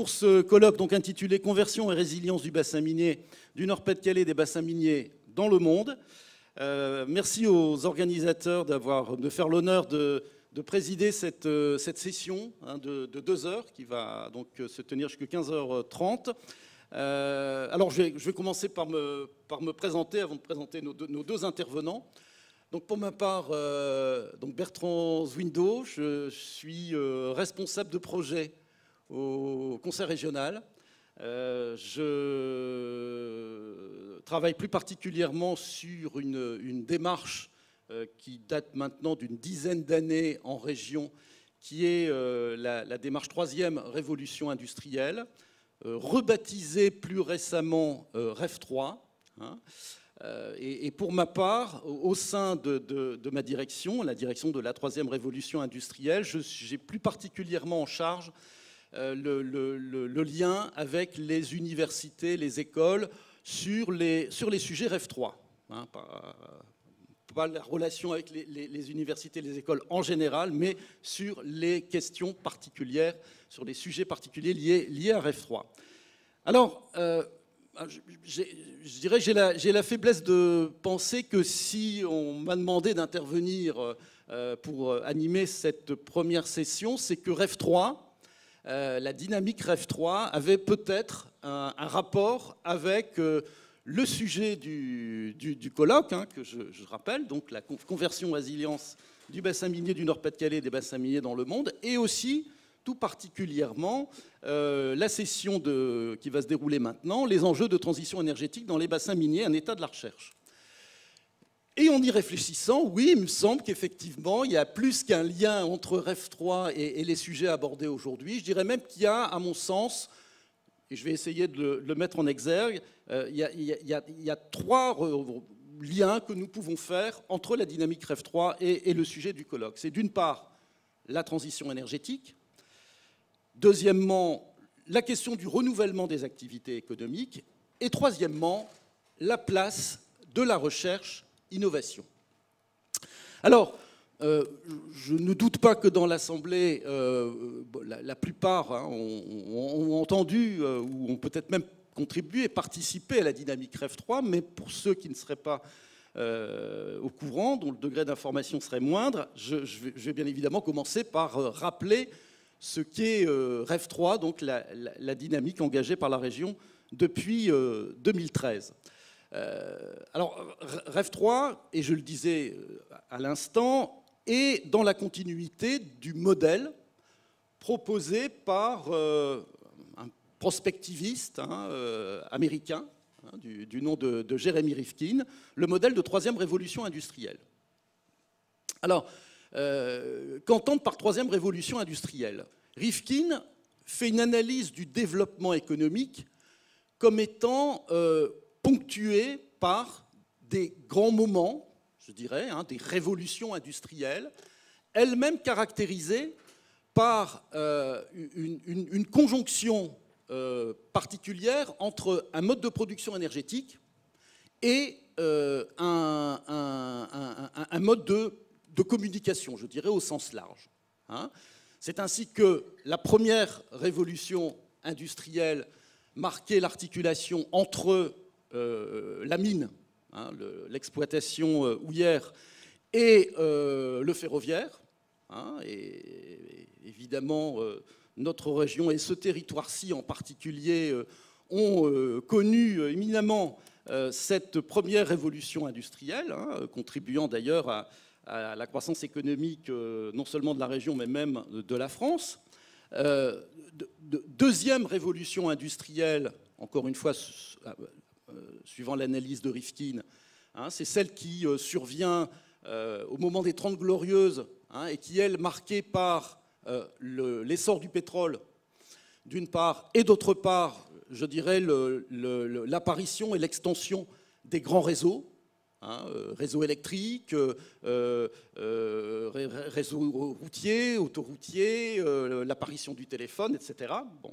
pour ce colloque donc intitulé Conversion et résilience du bassin minier du Nord-Pas-de-Calais des bassins miniers dans le monde. Euh, merci aux organisateurs d'avoir de faire l'honneur de, présider cette, euh, cette session hein, de, de, deux heures qui va donc se tenir jusqu'à 15h30. Euh, alors je vais, commencer par me, par me présenter avant de présenter nos deux, intervenants. Donc pour ma part, donc Bertrand Zwindo, je suis responsable de projet au Conseil régional. Euh, je travaille plus particulièrement sur une, démarche euh, qui date maintenant d'une dizaine d'années en région, qui est euh, la, démarche troisième révolution industrielle, rebaptisée plus récemment REF3. Hein. et, pour ma part, au, sein de, de, ma direction, la direction de la troisième révolution industrielle, j'ai plus particulièrement en charge euh, le, lien avec les universités, les écoles, sur les, sur les sujets REF 3. Hein, pas, la relation avec les, universités, les écoles en général, mais sur les questions particulières, sur les sujets particuliers liés, liés à REF 3. Alors, euh, je, dirais j'ai la, la, faiblesse de penser que si on m'a demandé d'intervenir euh, pour animer cette première session, c'est que REF 3, euh, la dynamique REF 3 avait peut-être un, rapport avec euh, le sujet du, colloque, hein, que je, rappelle, donc la conversion résilience du bassin minier du Nord-Pas-de-Calais des bassins miniers dans le monde, et aussi tout particulièrement euh, la session qui va se dérouler maintenant, les enjeux de transition énergétique dans les bassins miniers, un état de la recherche. Et en y réfléchissant, oui, il me semble qu'effectivement, il y a plus qu'un lien entre REF 3 et, les sujets abordés aujourd'hui. Je dirais même qu'il y a, à mon sens, et je vais essayer de le, mettre en exergue, il, y a, trois liens que nous pouvons faire entre la dynamique REF 3 et, et le sujet du colloque. C'est d'une part la transition énergétique, deuxièmement la question du renouvellement des activités économiques, et troisièmement la place de la recherche innovation. Alors, euh, je ne doute pas que dans l'Assemblée, euh, la, plupart hein, ont, entendu euh, ou ont peut-être même contribué et participé à la dynamique REF 3, mais pour ceux qui ne seraient pas au courant, dont le degré d'information serait moindre, je, vais, bien évidemment commencer par rappeler ce qu'est REF 3, donc la, la, dynamique engagée par la région depuis 2013. Euh, alors, Rêve 3, et je le disais euh, à l'instant, est dans la continuité du modèle proposé par euh, un prospectiviste hein, américain, hein, du, nom de, de Jeremy Rifkin, le modèle de troisième révolution industrielle. Alors, qu'entend par troisième révolution industrielle Rifkin fait une analyse du développement économique comme étant ponctuée par des grands moments, je dirais, hein, des révolutions industrielles, elles-mêmes caractérisées par euh, une, conjonction euh, particulière entre un mode de production énergétique et euh, un, mode de, communication, je dirais, au sens large. Hein. C'est ainsi que la première révolution industrielle marquait l'articulation entre euh, la mine, hein, l'exploitation euh, houillère et euh, le ferroviaire. Hein, et, évidemment, notre région et ce territoire-ci en particulier ont connu éminemment cette première révolution industrielle, hein, contribuant d'ailleurs à, la croissance économique non seulement de la région, mais même de la France. deuxième révolution industrielle, encore une fois, euh, suivant l'analyse de Rifkin. Hein, c'est celle qui euh, survient euh, au moment des Trente Glorieuses hein, et qui, elle, marquée par l'essor du pétrole, d'une part, et d'autre part, je dirais, l'apparition et l'extension des grands réseaux, Hein, électriques, réseau électrique, euh, réseau routier, autoroutier, l'apparition du téléphone, etc. Bon.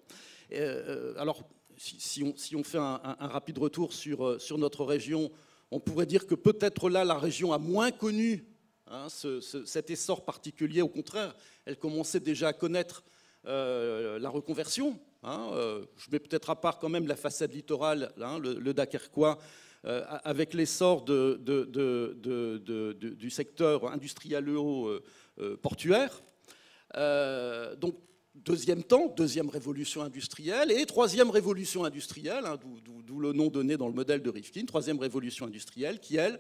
alors, si, on, fait un, rapide retour sur, euh, sur, notre région, on pourrait dire que peut-être là, la région a moins connu hein, cet essor particulier. Au contraire, elle commençait déjà à connaître euh, la reconversion. Hein, euh, je mets peut-être à part quand même la façade littorale, hein, le, le, Dakarquois, avec l'essor de, du secteur industriel portuaire. donc Deuxième temps, deuxième révolution industrielle et troisième révolution industrielle, hein, d'où le nom donné dans le modèle de Rifkin, troisième révolution industrielle qui, elle,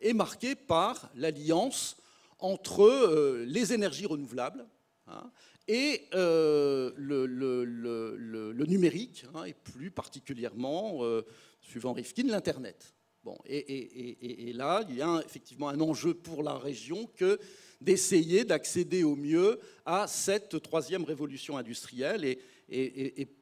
est marquée par l'alliance entre euh, les énergies renouvelables hein, et euh, le, numérique, hein, et plus particulièrement, euh, suivant Rifkin, l'Internet. Bon, et, là, il y a effectivement un enjeu pour la région que d'essayer d'accéder au mieux à cette troisième révolution industrielle et,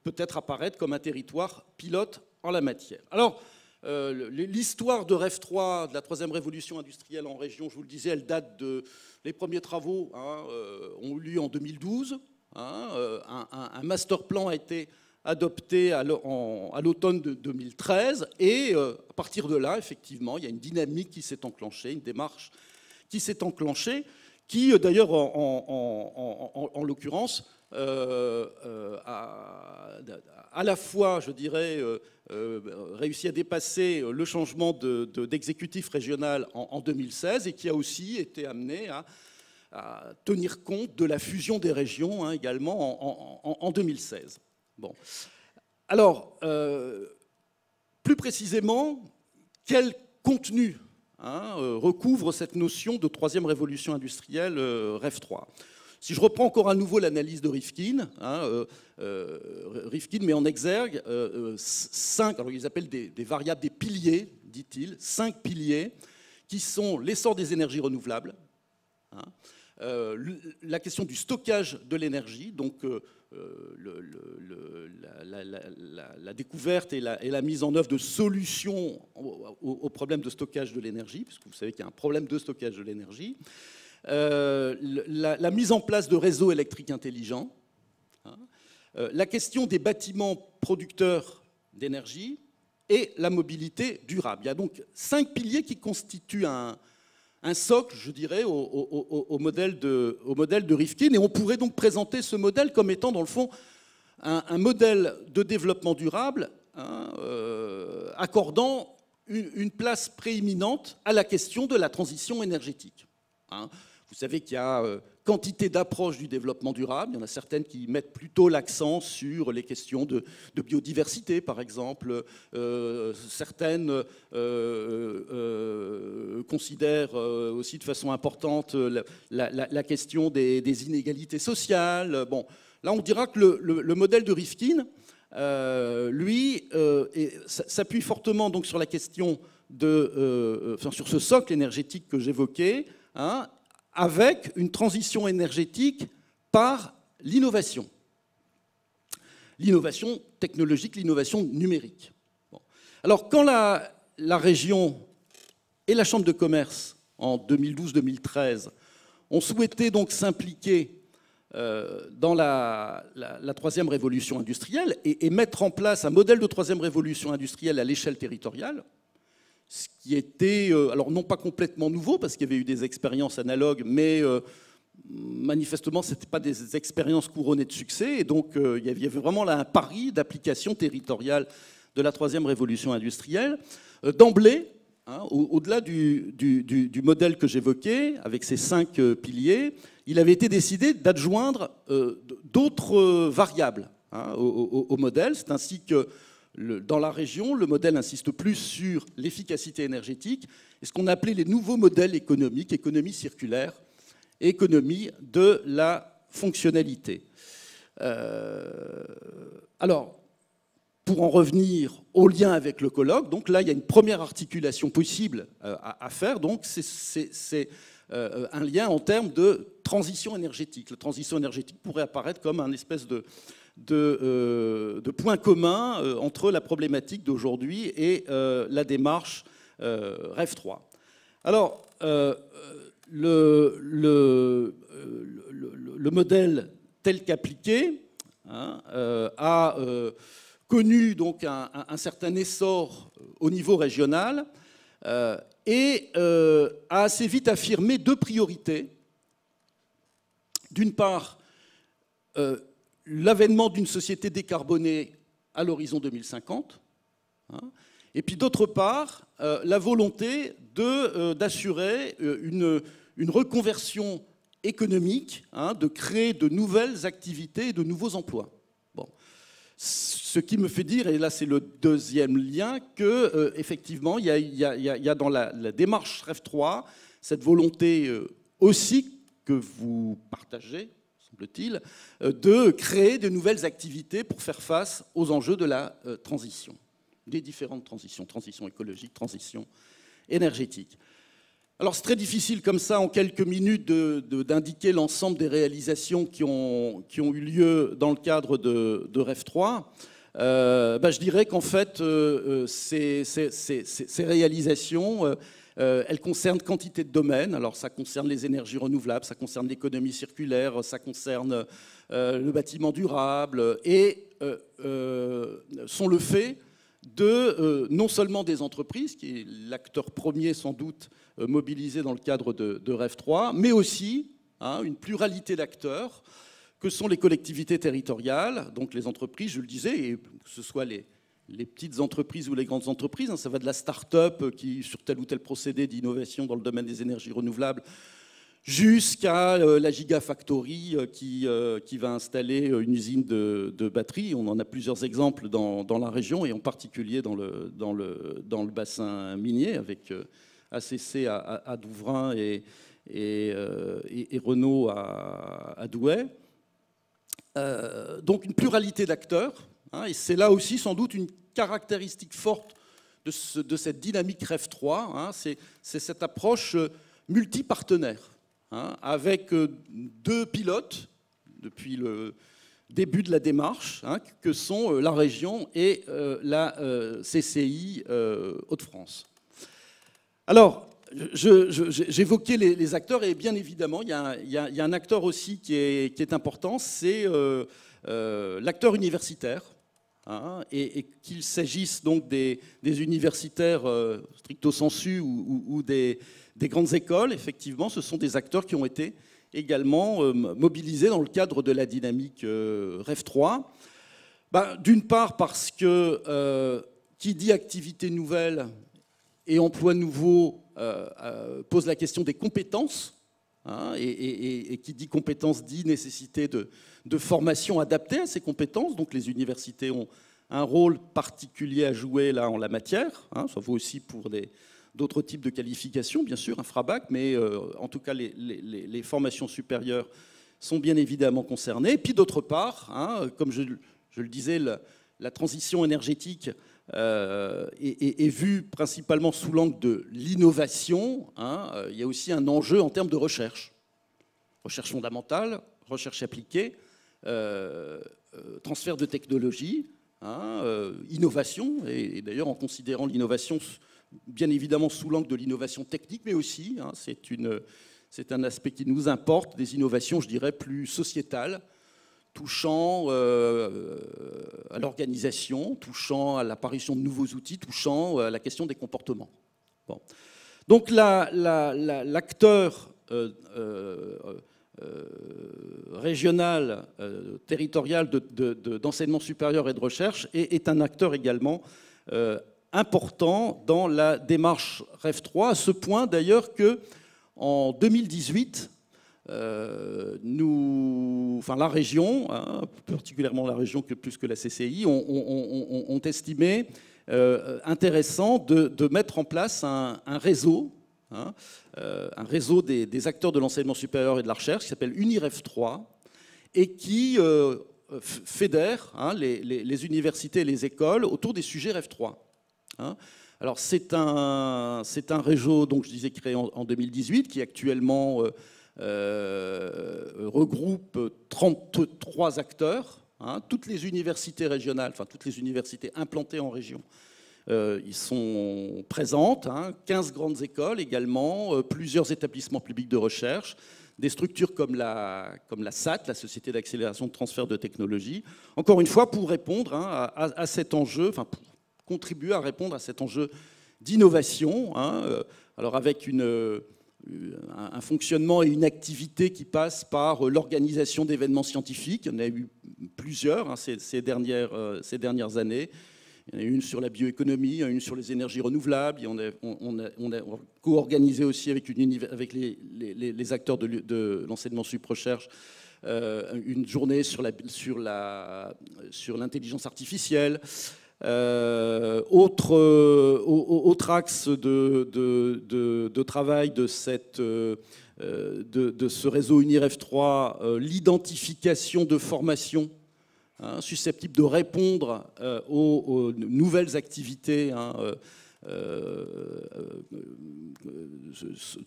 peut-être apparaître comme un territoire pilote en la matière. Alors, euh, l'histoire de REF 3, de la troisième révolution industrielle en région, je vous le disais, elle date de. Les premiers travaux hein, euh, ont eu lieu en 2012. Hein, euh, un, un, master plan a été adopté à l'automne de 2013. Et à partir de là, effectivement, il y a une dynamique qui s'est enclenchée, une démarche qui s'est enclenchée, qui euh, d'ailleurs, en, l'occurrence, euh, euh, a à, la fois, je dirais, réussi à dépasser le changement d'exécutif régional en, 2016 et qui a aussi été amené à, tenir compte de la fusion des régions hein, également en, en, 2016. Bon. Alors, plus précisément, quel contenu Hein, euh, recouvre cette notion de troisième révolution industrielle euh, REF 3. Si je reprends encore à nouveau l'analyse de Rifkin, hein, euh, Rifkin met en exergue cinq, alors ils appellent des, variables, des piliers, dit-il, cinq piliers, qui sont l'essor des énergies renouvelables, hein, la question du stockage de l'énergie, donc euh, la, découverte et, la, mise en œuvre de solutions aux problèmes de stockage de l'énergie, puisque vous savez qu'il y a un problème de stockage de l'énergie, euh, la, mise en place de réseaux électriques intelligents, hein. euh, la question des bâtiments producteurs d'énergie et la mobilité durable. Il y a donc cinq piliers qui constituent un, un socle, je dirais, au, modèle de, au, Rifkin. Et on pourrait donc présenter ce modèle comme étant, dans le fond, un, modèle de développement durable hein, euh, accordant une, place prééminente à la question de la transition énergétique. Hein. Vous savez qu'il y a... Euh, quantité d'approches du développement durable. Il y en a certaines qui mettent plutôt l'accent sur les questions de, biodiversité, par exemple. Euh, certaines euh, euh, considèrent aussi de façon importante la, question des, inégalités sociales. Bon, là, on dira que le, modèle de Rifkin, lui, s'appuie fortement donc sur la question de, enfin, sur ce socle énergétique que j'évoquais. Hein, avec une transition énergétique par l'innovation. L'innovation technologique, l'innovation numérique. Alors quand la, région et la Chambre de commerce, en 2012-2013, ont souhaité donc s'impliquer euh, dans la, troisième révolution industrielle et, mettre en place un modèle de troisième révolution industrielle à l'échelle territoriale, ce qui était, euh, alors non pas complètement nouveau, parce qu'il y avait eu des expériences analogues, mais euh, manifestement, ce n'était pas des expériences couronnées de succès. Et donc, euh, il y avait vraiment là un pari d'application territoriale de la troisième révolution industrielle. D'emblée, hein, au-delà du, modèle que j'évoquais, avec ses cinq piliers, il avait été décidé d'adjoindre d'autres variables hein, au, au modèle. C'est ainsi que dans la région, le modèle insiste plus sur l'efficacité énergétique et ce qu'on appelait les nouveaux modèles économiques, économie circulaire, économie de la fonctionnalité. Euh, alors, pour en revenir au lien avec le colloque, donc là, il y a une première articulation possible euh, à, faire, donc c'est euh, un lien en termes de transition énergétique. La transition énergétique pourrait apparaître comme un espèce de, euh, de, points communs euh, entre la problématique d'aujourd'hui et euh, la démarche REF 3. Alors, le, le, modèle tel qu'appliqué hein, a connu donc un, certain essor au niveau régional et a assez vite affirmé deux priorités. D'une part, euh, l'avènement d'une société décarbonée à l'horizon 2050, hein, et puis d'autre part, euh, la volonté euh, d'assurer euh, une, reconversion économique, hein, de créer de nouvelles activités et de nouveaux emplois. Bon. Ce qui me fait dire, et là c'est le deuxième lien, que effectivement il y, a, dans la, la démarche REF 3 cette volonté aussi que vous partagez, il euh, de créer de nouvelles activités pour faire face aux enjeux de la euh, transition, des différentes transitions, transition écologique, transition énergétique. Alors c'est très difficile comme ça en quelques minutes d'indiquer l'ensemble des réalisations qui ont, eu lieu dans le cadre de, REF 3. Euh, bah, je dirais qu'en fait, ces, réalisations, euh, elle concerne quantité de domaines. Alors, ça concerne les énergies renouvelables, ça concerne l'économie circulaire, ça concerne euh, le bâtiment durable et euh, sont le fait de non seulement des entreprises, qui est l'acteur premier sans doute mobilisé dans le cadre de, de REF 3, mais aussi hein, une pluralité d'acteurs que sont les collectivités territoriales, donc les entreprises, je le disais, et que ce soit les, les petites entreprises ou les grandes entreprises. Hein, ça va de la start-up euh, qui, sur tel ou tel procédé d'innovation dans le domaine des énergies renouvelables, jusqu'à euh, la Gigafactory euh, qui, qui, va installer une usine de, batteries. On en a plusieurs exemples dans, la région et en particulier dans le, dans le, dans le bassin minier avec ACC à, à, Douvrin et, et, Renault à Douai. donc une pluralité d'acteurs Hein, et c'est là aussi sans doute une caractéristique forte de, cette dynamique REF3, hein, c'est cette approche euh, multipartenaire, hein, avec euh, deux pilotes depuis le début de la démarche, que sont euh, la région et la CCI haut Hauts-de-France. Alors, j'évoquais les, acteurs et bien évidemment, il y, a, un acteur aussi qui est, important, c'est l'acteur universitaire. Hein, et, qu'il s'agisse donc des, universitaires euh, stricto sensu ou, des, grandes écoles, effectivement, ce sont des acteurs qui ont été également euh, mobilisés dans le cadre de la dynamique euh, REF 3. Bah, d'une part parce que qui dit activité nouvelle et emploi nouveau pose la question des compétences Hein, et, qui dit compétence dit nécessité de, formation adaptée à ces compétences. Donc les universités ont un rôle particulier à jouer là en la matière. ça hein, vaut aussi pour d'autres types de qualifications, bien sûr, infrabac, mais euh, en tout cas les, formations supérieures sont bien évidemment concernées. Et puis d'autre part, hein, comme je, le disais, la transition énergétique euh, et vu principalement sous l'angle de l'innovation, hein, euh, il y a aussi un enjeu en termes de recherche. Recherche fondamentale, recherche appliquée, euh, transfert de technologie, hein, innovation, et, d'ailleurs en considérant l'innovation bien évidemment sous l'angle de l'innovation technique, mais aussi, hein, c'est un aspect qui nous importe, des innovations, je dirais, plus sociétales, touchant euh, à l'organisation, touchant à l'apparition de nouveaux outils, touchant euh, à la question des comportements. Bon. Donc l'acteur régional, territorial d'enseignement supérieur et de recherche est un acteur également euh, important dans la démarche REF3, à ce point d'ailleurs que en 2018, euh, nous, enfin, la région, hein, particulièrement la région que, plus que la CCI, ont, estimé euh, intéressant de, mettre en place un, réseau, un réseau hein, euh, des, acteurs de l'enseignement supérieur et de la recherche qui s'appelle UNIREF 3 et qui fédère hein, les, universités et les écoles autour des sujets REF 3. alors c'est un, c'est un réseau, donc je disais créé en, en 2018, qui actuellement euh, regroupe 33 acteurs, hein. toutes les universités régionales, enfin toutes les universités implantées en région. Euh, ils sont présentes, 15 hein. grandes écoles également, euh, plusieurs établissements publics de recherche, des structures comme la, comme la SAT, la Société d'accélération de transfert de technologie, encore une fois pour répondre hein, à, cet enjeu, enfin pour contribuer à répondre à cet enjeu d'innovation, alors avec une un fonctionnement et une activité qui passent par euh, l'organisation d'événements scientifiques. Il y en a eu plusieurs hein, ces, dernières, euh, ces dernières années. Il y en a une sur la bioéconomie, une sur les énergies renouvelables. on a, on a, co-organisé aussi avec, une, avec les, acteurs de, de l'enseignement sup-recherche euh, une journée sur l'intelligence la, sur la, sur artificielle. Euh, euh, autre, axe de, de, de travail euh, de, ce réseau UNIREF3, l'identification de formations hein, susceptibles de répondre aux, nouvelles activités hein,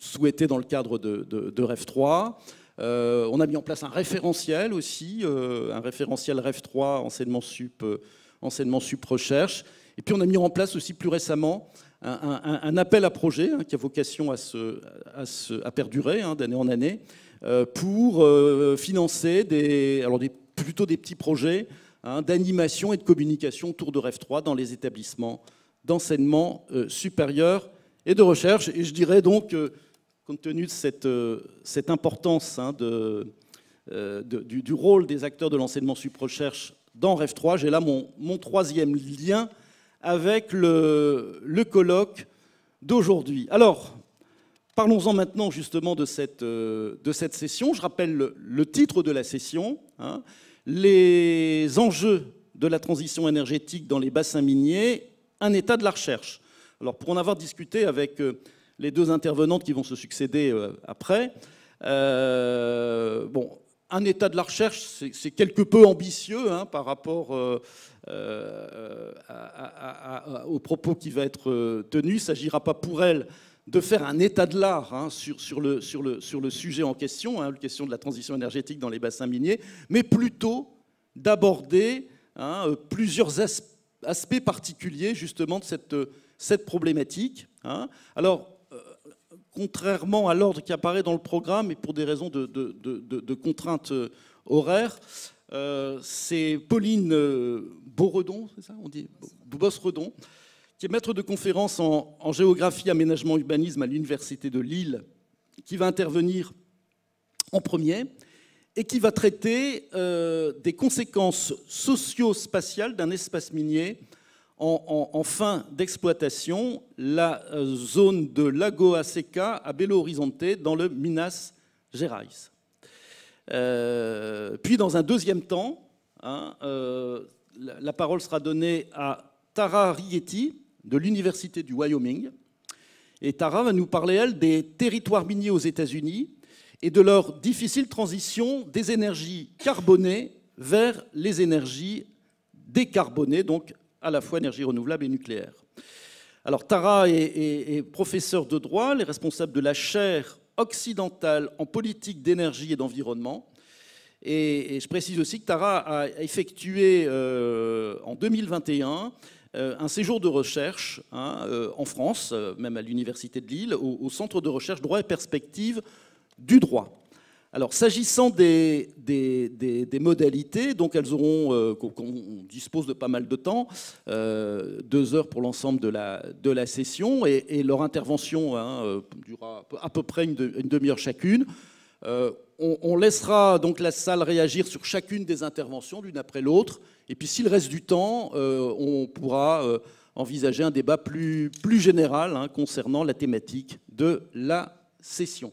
souhaitées dans le cadre de, REF3. on a mis en place un référentiel aussi, un référentiel REF3 enseignement sup enseignement sup recherche. Et puis on a mis en place aussi plus récemment un, appel à projet hein, qui a vocation à, perdurer hein, d'année en année euh, pour euh, financer des, alors plutôt des petits projets hein, d'animation et de communication autour de REF 3 dans les établissements d'enseignement euh, supérieur et de recherche. Et je dirais donc, compte tenu de cette, importance du, du, rôle des acteurs de l'enseignement sup recherche dans Rêve 3, j'ai là mon, troisième lien avec le, le colloque d'aujourd'hui. Alors, parlons-en maintenant justement de cette, euh, de cette session. Je rappelle le, titre de la session, hein. les enjeux de la transition énergétique dans les bassins miniers, un état de la recherche. Alors, pour en avoir discuté avec euh, les deux intervenantes qui vont se succéder euh, après, bon, un état de la recherche, c'est quelque peu ambitieux hein, par rapport euh, euh, aux propos qui va être euh, tenu. Il ne s'agira pas pour elle de faire un état de l'art hein, sur, le, sur, le, sur, le, sujet en question, hein, la question de la transition énergétique dans les bassins miniers, mais plutôt d'aborder plusieurs aspects particuliers justement de cette, cette problématique. Alors, contrairement à l'ordre qui apparaît dans le programme et pour des raisons de, contraintes euh, horaires. Euh, c'est Pauline euh, Beauredon, c'est ça on dit qui est maître de conférence en, géographie, aménagement, urbanisme à l'Université de Lille, qui va intervenir en premier et qui va traiter des conséquences socio-spatiales d'un espace minier en, fin d'exploitation la euh, zone de Lagoa Seca à Belo Horizonte dans le Minas Gerais. Euh, puis dans un deuxième temps, hein, euh, la, parole sera donnée à Tara Rietti de l'Université du Wyoming. Et Tara va nous parler, elle, des territoires miniers aux États-Unis et de leur difficile transition des énergies carbonées vers les énergies décarbonées, donc à la fois énergie renouvelable et nucléaire. Alors Tara est, professeur de droit, elle est responsable de la chaire occidentale en politique d'énergie et d'environnement. Et, je précise aussi que Tara a effectué euh, en 2021 euh, un séjour de recherche hein, euh, en France, même à l'Université de Lille, au, au Centre de recherche droit et perspectives du droit. Alors, s'agissant des, modalités, donc elles auront, euh, qu'on dispose de pas mal de temps, euh, deux heures pour l'ensemble de la, de la session, et, leur intervention hein, euh, durera à peu près une, demi-heure chacune. on, laissera donc la salle réagir sur chacune des interventions, l'une après l'autre, et puis s'il reste du temps, on pourra envisager un débat plus, général hein, concernant la thématique de la session.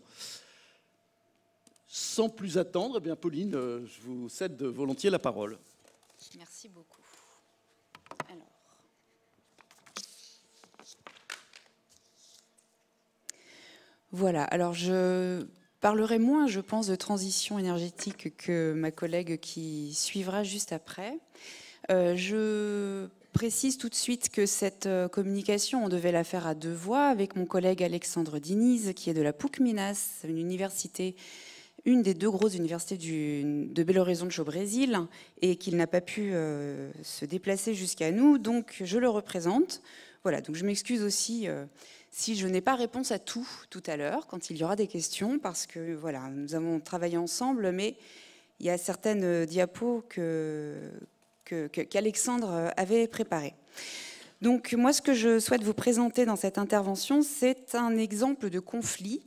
Sans plus attendre, eh bien, Pauline, euh, je vous cède volontiers la parole. Merci beaucoup. Voilà, alors je parlerai moins, je pense, de transition énergétique que ma collègue qui suivra juste après. Euh, je précise tout de suite que cette euh, communication, on devait la faire à deux voix avec mon collègue Alexandre Diniz, qui est de la PUCMINAS, une université une des deux grosses universités du, de Belo Horizonte au Brésil et qu'il n'a pas pu euh, se déplacer jusqu'à nous. Donc je le représente. Voilà, donc je m'excuse aussi euh, si je n'ai pas réponse à tout tout à l'heure quand il y aura des questions parce que voilà, nous avons travaillé ensemble, mais il y a certaines euh, diapos que qu'Alexandre avait préparées. Donc moi, ce que je souhaite vous présenter dans cette intervention, c'est un exemple de conflit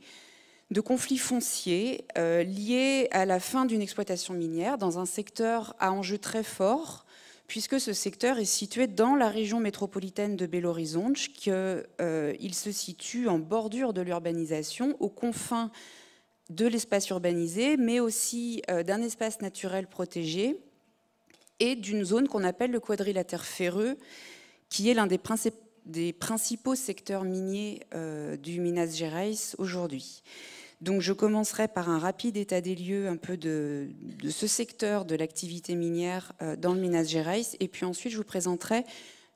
de conflits fonciers euh, liés à la fin d'une exploitation minière dans un secteur à enjeu très fort, puisque ce secteur est situé dans la région métropolitaine de Belo Horizonte, qu'il euh, se situe en bordure de l'urbanisation, aux confins de l'espace urbanisé, mais aussi euh, d'un espace naturel protégé et d'une zone qu'on appelle le quadrilatère ferreux, qui est l'un des principaux des secteurs miniers du Minas Gerais aujourd'hui. Donc je commencerai par un rapide état des lieux un peu de, ce secteur de l'activité minière euh, dans le Minas Gerais, et puis ensuite je vous présenterai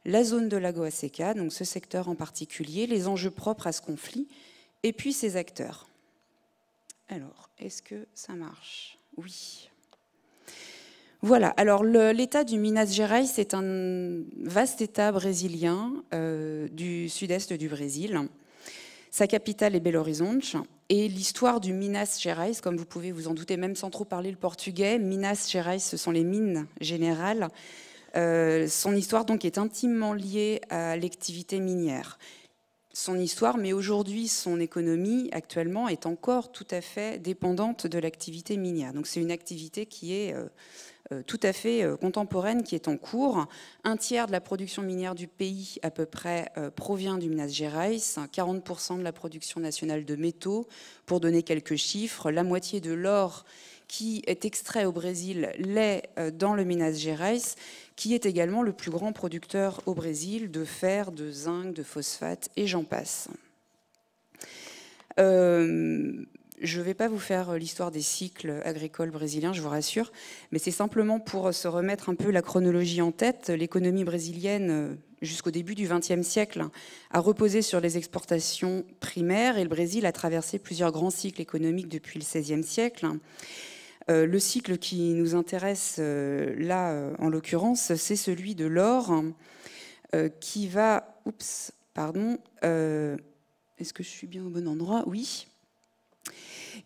la zone de Lagoa Seca, donc ce secteur en particulier, les enjeux propres à ce conflit, et puis ses acteurs. Alors, est-ce que ça marche Oui. Voilà, alors l'état du Minas Gerais, est un vaste état brésilien euh, du sud-est du Brésil. Sa capitale est Belo Horizonte. Et l'histoire du Minas Gerais, comme vous pouvez vous en douter, même sans trop parler le portugais, Minas Gerais, ce sont les mines générales. Euh, son histoire donc est intimement liée à l'activité minière. Son histoire, mais aujourd'hui son économie actuellement est encore tout à fait dépendante de l'activité minière. Donc c'est une activité qui est euh, euh, tout à fait euh, contemporaine qui est en cours. Un tiers de la production minière du pays, à peu près, euh, provient du Minas Gerais, 40% de la production nationale de métaux, pour donner quelques chiffres, la moitié de l'or qui est extrait au Brésil l'est dans le Minas Gerais, qui est également le plus grand producteur au Brésil de fer, de zinc, de phosphate, et j'en passe. Euh, je ne vais pas vous faire euh, l'histoire des cycles agricoles brésiliens, je vous rassure, mais c'est simplement pour euh, se remettre un peu la chronologie en tête. L'économie brésilienne, euh, jusqu'au début du XXe siècle, hein, a reposé sur les exportations primaires et le Brésil a traversé plusieurs grands cycles économiques depuis le XVIe siècle. Hein. le cycle qui nous intéresse là, en l'occurrence, c'est celui de l'or, hein, qui va... Oups, pardon. Est-ce que je suis bien au bon endroit Oui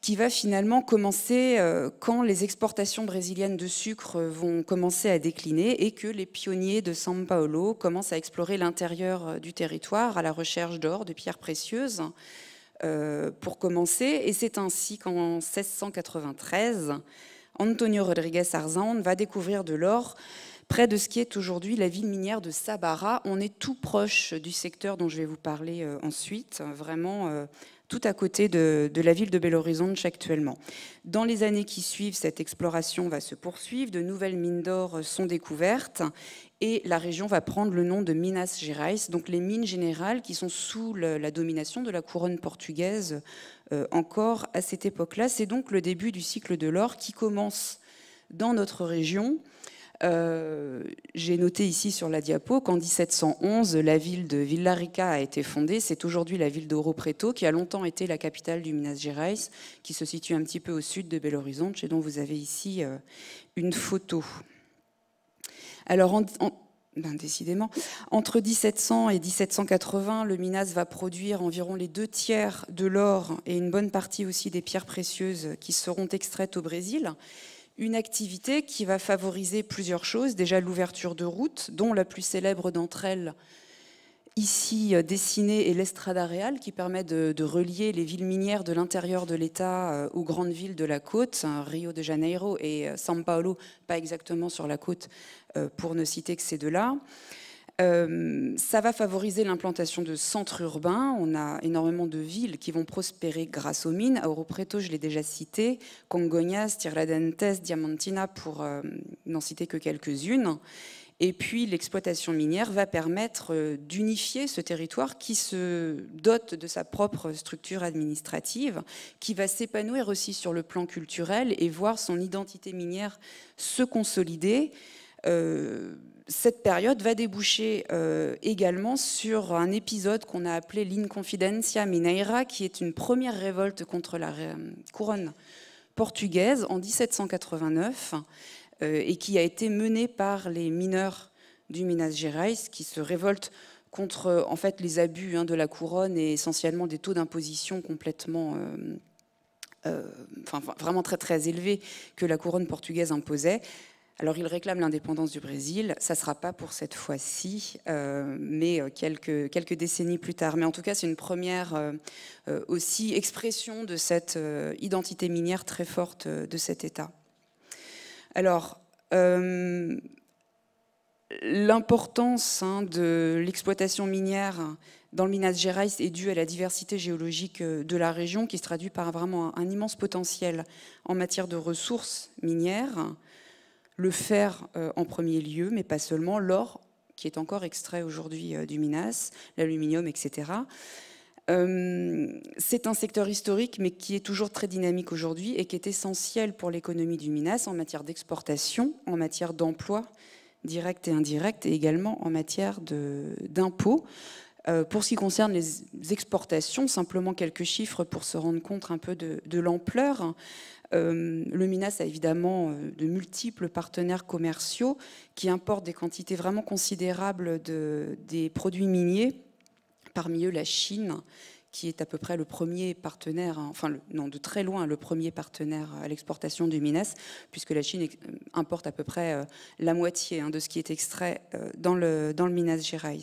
qui va finalement commencer euh, quand les exportations brésiliennes de sucre euh, vont commencer à décliner et que les pionniers de São Paulo commencent à explorer l'intérieur euh, du territoire à la recherche d'or, de pierres précieuses. pour commencer, et c'est ainsi qu'en 1693, Antonio Rodriguez Arzán va découvrir de l'or près de ce qui est aujourd'hui la ville minière de Sabara. On est tout proche du secteur dont je vais vous parler ensuite, vraiment tout à côté de, la ville de Belo Horizonte actuellement. Dans les années qui suivent, cette exploration va se poursuivre, de nouvelles mines d'or sont découvertes et la région va prendre le nom de Minas Gerais, donc les mines générales qui sont sous la domination de la couronne portugaise euh, encore à cette époque-là. C'est donc le début du cycle de l'or qui commence dans notre région euh, j'ai noté ici sur la diapo qu'en 1711, la ville de Villarica a été fondée. C'est aujourd'hui la ville d'Oro Preto, qui a longtemps été la capitale du Minas Gerais, qui se situe un petit peu au sud de Belo Horizonte, et dont vous avez ici euh, une photo. Alors, ben, décidément. Entre 1700 et 1780, le Minas va produire environ les deux tiers de l'or et une bonne partie aussi des pierres précieuses qui seront extraites au Brésil une activité qui va favoriser plusieurs choses. Déjà l'ouverture de routes, dont la plus célèbre d'entre elles, ici euh, dessinée, est l'Estrada Real, qui permet de, relier les villes minières de l'intérieur de l'État euh, aux grandes villes de la côte, hein, Rio de Janeiro et euh, São Paulo, pas exactement sur la côte, pour ne citer que ces deux-là. Euh, ça va favoriser l'implantation de centres urbains. On a énormément de villes qui vont prospérer grâce aux mines. À Preto, je l'ai déjà cité, Congonhas, Tiradentes, Diamantina, pour euh, n'en citer que quelques-unes. Et puis l'exploitation minière va permettre euh, d'unifier ce territoire qui se dote de sa propre structure administrative, qui va s'épanouir aussi sur le plan culturel et voir son identité minière se consolider cette période va déboucher euh, également sur un épisode qu'on a appelé l'Inconfidencia Mineira, qui est une première révolte contre la euh, couronne portugaise en 1789 euh, et qui a été menée par les mineurs du Minas Gerais qui se révoltent contre en fait les abus hein, de la couronne et essentiellement des taux d'imposition complètement vraiment très très élevés que la couronne portugaise imposait. Alors il réclame l'indépendance du Brésil, ça ne sera pas pour cette fois-ci, euh, mais euh, quelques, décennies plus tard. Mais en tout cas, c'est une première euh, aussi expression de cette identité minière très forte de cet État. Alors, l'importance hein, de l'exploitation minière dans le Minas Gerais est due à la diversité géologique de la région qui se traduit par vraiment un immense potentiel en matière de ressources minières le fer euh, en premier lieu, mais pas seulement, l'or, qui est encore extrait aujourd'hui euh, du Minas, l'aluminium, etc. Euh, c'est un secteur historique, mais qui est toujours très dynamique aujourd'hui et qui est essentiel pour l'économie du Minas en matière d'exportation, en matière d'emploi direct et indirect, et également en matière d'impôts. pour ce qui concerne les exportations, simplement quelques chiffres pour se rendre compte un peu de l'ampleur. Euh, le Minas a évidemment euh, de multiples partenaires commerciaux qui importent des quantités vraiment considérables de, des produits miniers, parmi eux la Chine qui est à peu près le premier partenaire, hein, enfin non, de très loin le premier partenaire à l'exportation du Minas, puisque la Chine euh, importe à peu près la moitié hein, de ce qui est extrait dans, le, dans le Minas Gerais.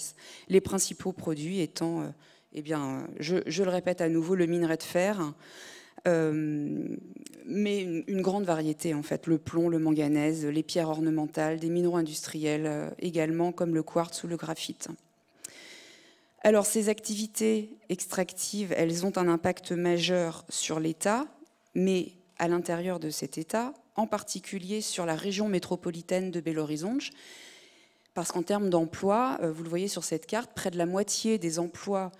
Les principaux produits étant, eh bien, je le répète à nouveau, le minerai de fer, euh, mais une, grande variété en fait, le plomb, le manganèse, les pierres ornementales, des minéraux industriels euh, également comme le quartz ou le graphite. Alors ces activités extractives, elles ont un impact majeur sur l'État, mais à l'intérieur de cet État, en particulier sur la région métropolitaine de Belo Horizonte, parce qu'en termes d'emploi, euh, vous le voyez sur cette carte, près de la moitié des emplois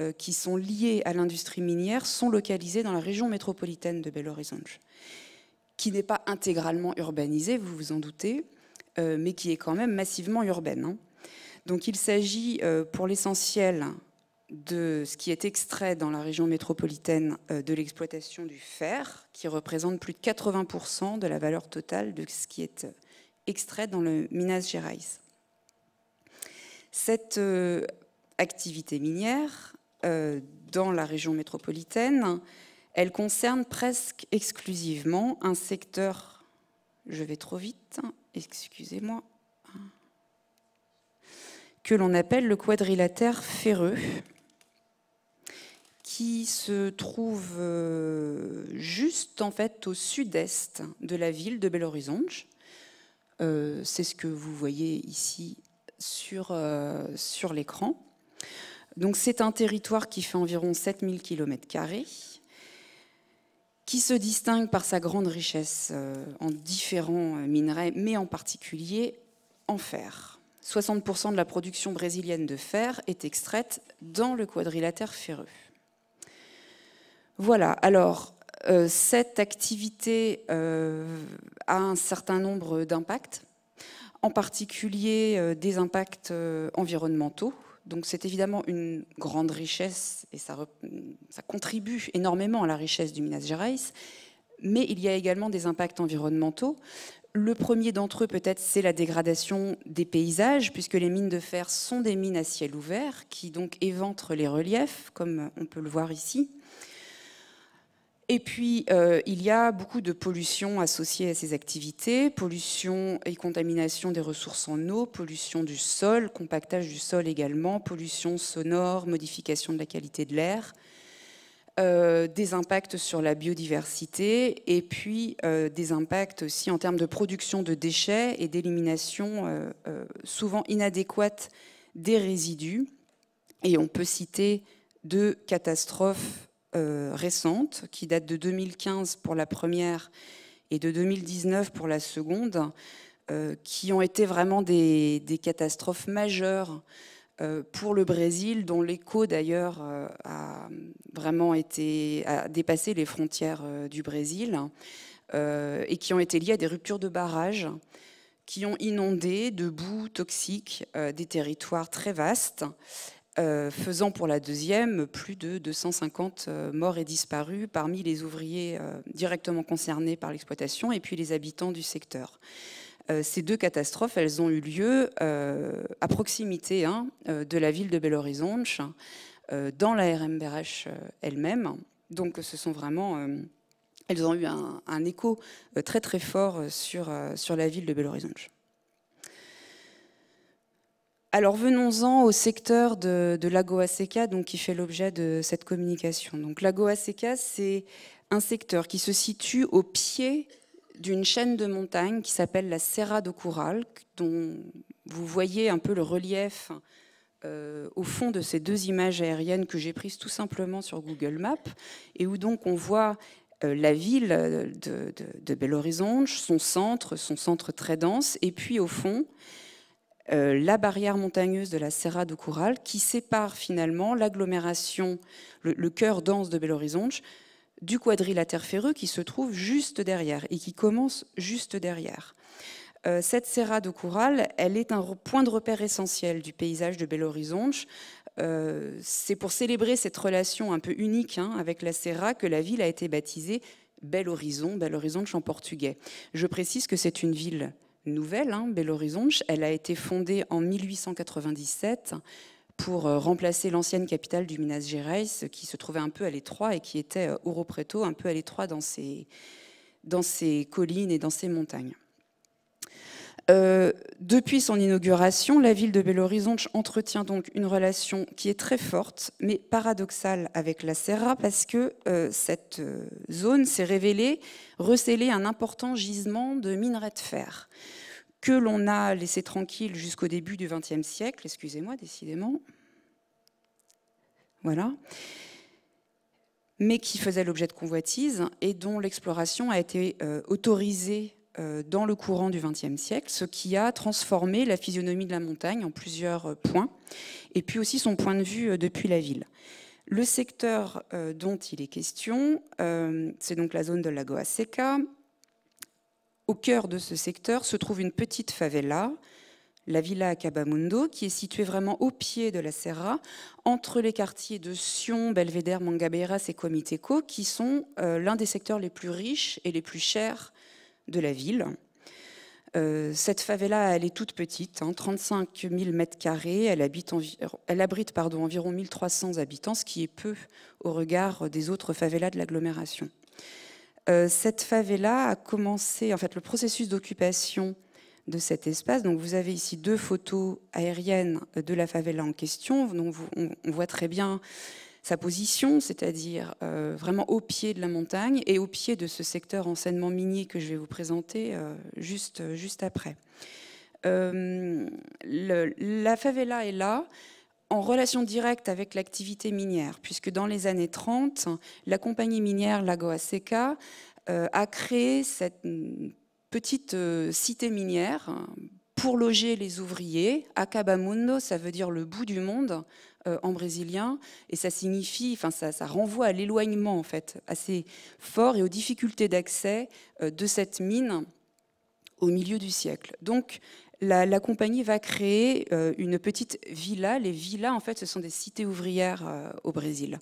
euh, qui sont liées à l'industrie minière sont localisées dans la région métropolitaine de Belo Horizonte, qui n'est pas intégralement urbanisée, vous vous en doutez, euh, mais qui est quand même massivement urbaine. Hein. Donc il s'agit euh, pour l'essentiel de ce qui est extrait dans la région métropolitaine de l'exploitation du fer, qui représente plus de 80% de la valeur totale de ce qui est extrait dans le Minas Gerais. Cette activité minière euh, dans la région métropolitaine, elle concerne presque exclusivement un secteur, je vais trop vite, excusez-moi, que l'on appelle le quadrilatère ferreux, qui se trouve euh, juste en fait au sud-est de la ville de Belo Horizonte. Euh, c'est ce que vous voyez ici sur, sur l'écran. Donc c'est un territoire qui fait environ 7000 km qui se distingue par sa grande richesse euh, en différents euh, minerais, mais en particulier en fer. 60% de la production brésilienne de fer est extraite dans le quadrilatère ferreux. Voilà, alors euh, cette activité a un certain nombre d'impacts, en particulier des impacts environnementaux, donc c'est évidemment une grande richesse et ça, contribue énormément à la richesse du Minas Gerais, mais il y a également des impacts environnementaux. Le premier d'entre eux, peut-être, c'est la dégradation des paysages, puisque les mines de fer sont des mines à ciel ouvert, qui donc éventrent les reliefs, comme on peut le voir ici. Et puis, euh, il y a beaucoup de pollution associée à ces activités, pollution et contamination des ressources en eau, pollution du sol, compactage du sol également, pollution sonore, modification de la qualité de l'air, euh, des impacts sur la biodiversité, et puis euh, des impacts aussi en termes de production de déchets et d'élimination souvent inadéquate des résidus. Et on peut citer deux catastrophes euh, récentes, qui datent de 2015 pour la première et de 2019 pour la seconde, euh, qui ont été vraiment des, catastrophes majeures euh, pour le Brésil, dont l'écho d'ailleurs a vraiment été, a dépassé les frontières du Brésil, et qui ont été liées à des ruptures de barrages qui ont inondé de boue toxique des territoires très vastes. Euh, faisant pour la deuxième plus de 250 euh, morts et disparus parmi les ouvriers euh, directement concernés par l'exploitation et puis les habitants du secteur. Ces deux catastrophes, elles ont eu lieu à proximité hein, de la ville de Belo Horizonte, dans la RMBH elle-même. Donc ce sont vraiment... Elles ont eu un, écho très très fort sur, sur la ville de Belo Horizonte alors venons-en au secteur de, de l'Agoa Seca, donc qui fait l'objet de cette communication. Donc l'Agoa Seca, c'est un secteur qui se situe au pied d'une chaîne de montagnes qui s'appelle la Serra do Coral dont vous voyez un peu le relief euh, au fond de ces deux images aériennes que j'ai prises tout simplement sur Google Maps, et où donc on voit euh, la ville euh, de, de Belo Horizonte, son centre, son centre très dense, et puis au fond, euh, la barrière montagneuse de la Serra do Curral, qui sépare finalement l'agglomération, le, cœur dense de Belo Horizonte, du quadrilatère ferreux qui se trouve juste derrière et qui commence juste derrière. Euh, cette Serra do Curral, elle est un point de repère essentiel du paysage de Belo Horizonte. Euh, c'est pour célébrer cette relation un peu unique hein, avec la Serra que la ville a été baptisée Belo Horizon, Belo Horizonte en portugais. Je précise que c'est une ville nouvelle, hein, Elle a été fondée en 1897 pour euh, remplacer l'ancienne capitale du Minas Gerais, qui se trouvait un peu à l'étroit et qui était au euh, Preto, un peu à l'étroit dans ses, dans ses collines et dans ses montagnes. Euh, depuis son inauguration, la ville de Belo entretient donc une relation qui est très forte, mais paradoxale avec la Serra, parce que cette zone s'est révélée receler un important gisement de minerais de fer que l'on a laissé tranquille jusqu'au début du XXe siècle, excusez-moi décidément, voilà, mais qui faisait l'objet de convoitises et dont l'exploration a été euh, autorisée euh, dans le courant du XXe siècle, ce qui a transformé la physionomie de la montagne en plusieurs euh, points, et puis aussi son point de vue depuis la ville. Le secteur dont il est question, c'est donc la zone de Lagoa Seca, au cœur de ce secteur se trouve une petite favela, la Villa Cabamundo, qui est située vraiment au pied de la Serra, entre les quartiers de Sion, Belvedere, Mangabeiras et Comiteco, qui sont euh, l'un des secteurs les plus riches et les plus chers de la ville. Euh, cette favela, elle est toute petite, 35 hein, 000 mètres carrés. Elle, abrite pardon, environ 1300 habitants, ce qui est peu au regard des autres favelas de l'agglomération. Euh, cette favela a commencé, en fait, le processus d'occupation de cet espace. Donc, vous avez ici deux photos aériennes de la favela en question. Donc, on, voit très bien sa position, c'est-à-dire euh, vraiment au pied de la montagne et au pied de ce secteur enseignement minier que je vais vous présenter euh, juste, juste après. la favela est là en relation directe avec l'activité minière, puisque dans les années 30, la compagnie minière Lagoa Seca euh, a créé cette petite euh, cité minière hein, pour loger les ouvriers. Acabamundo, ça veut dire le bout du monde euh, en brésilien, et ça signifie, enfin ça, ça renvoie à l'éloignement en fait assez fort et aux difficultés d'accès de cette mine au milieu du siècle. Donc la, compagnie va créer euh, une petite villa. Les villas, en fait, ce sont des cités ouvrières euh, au Brésil.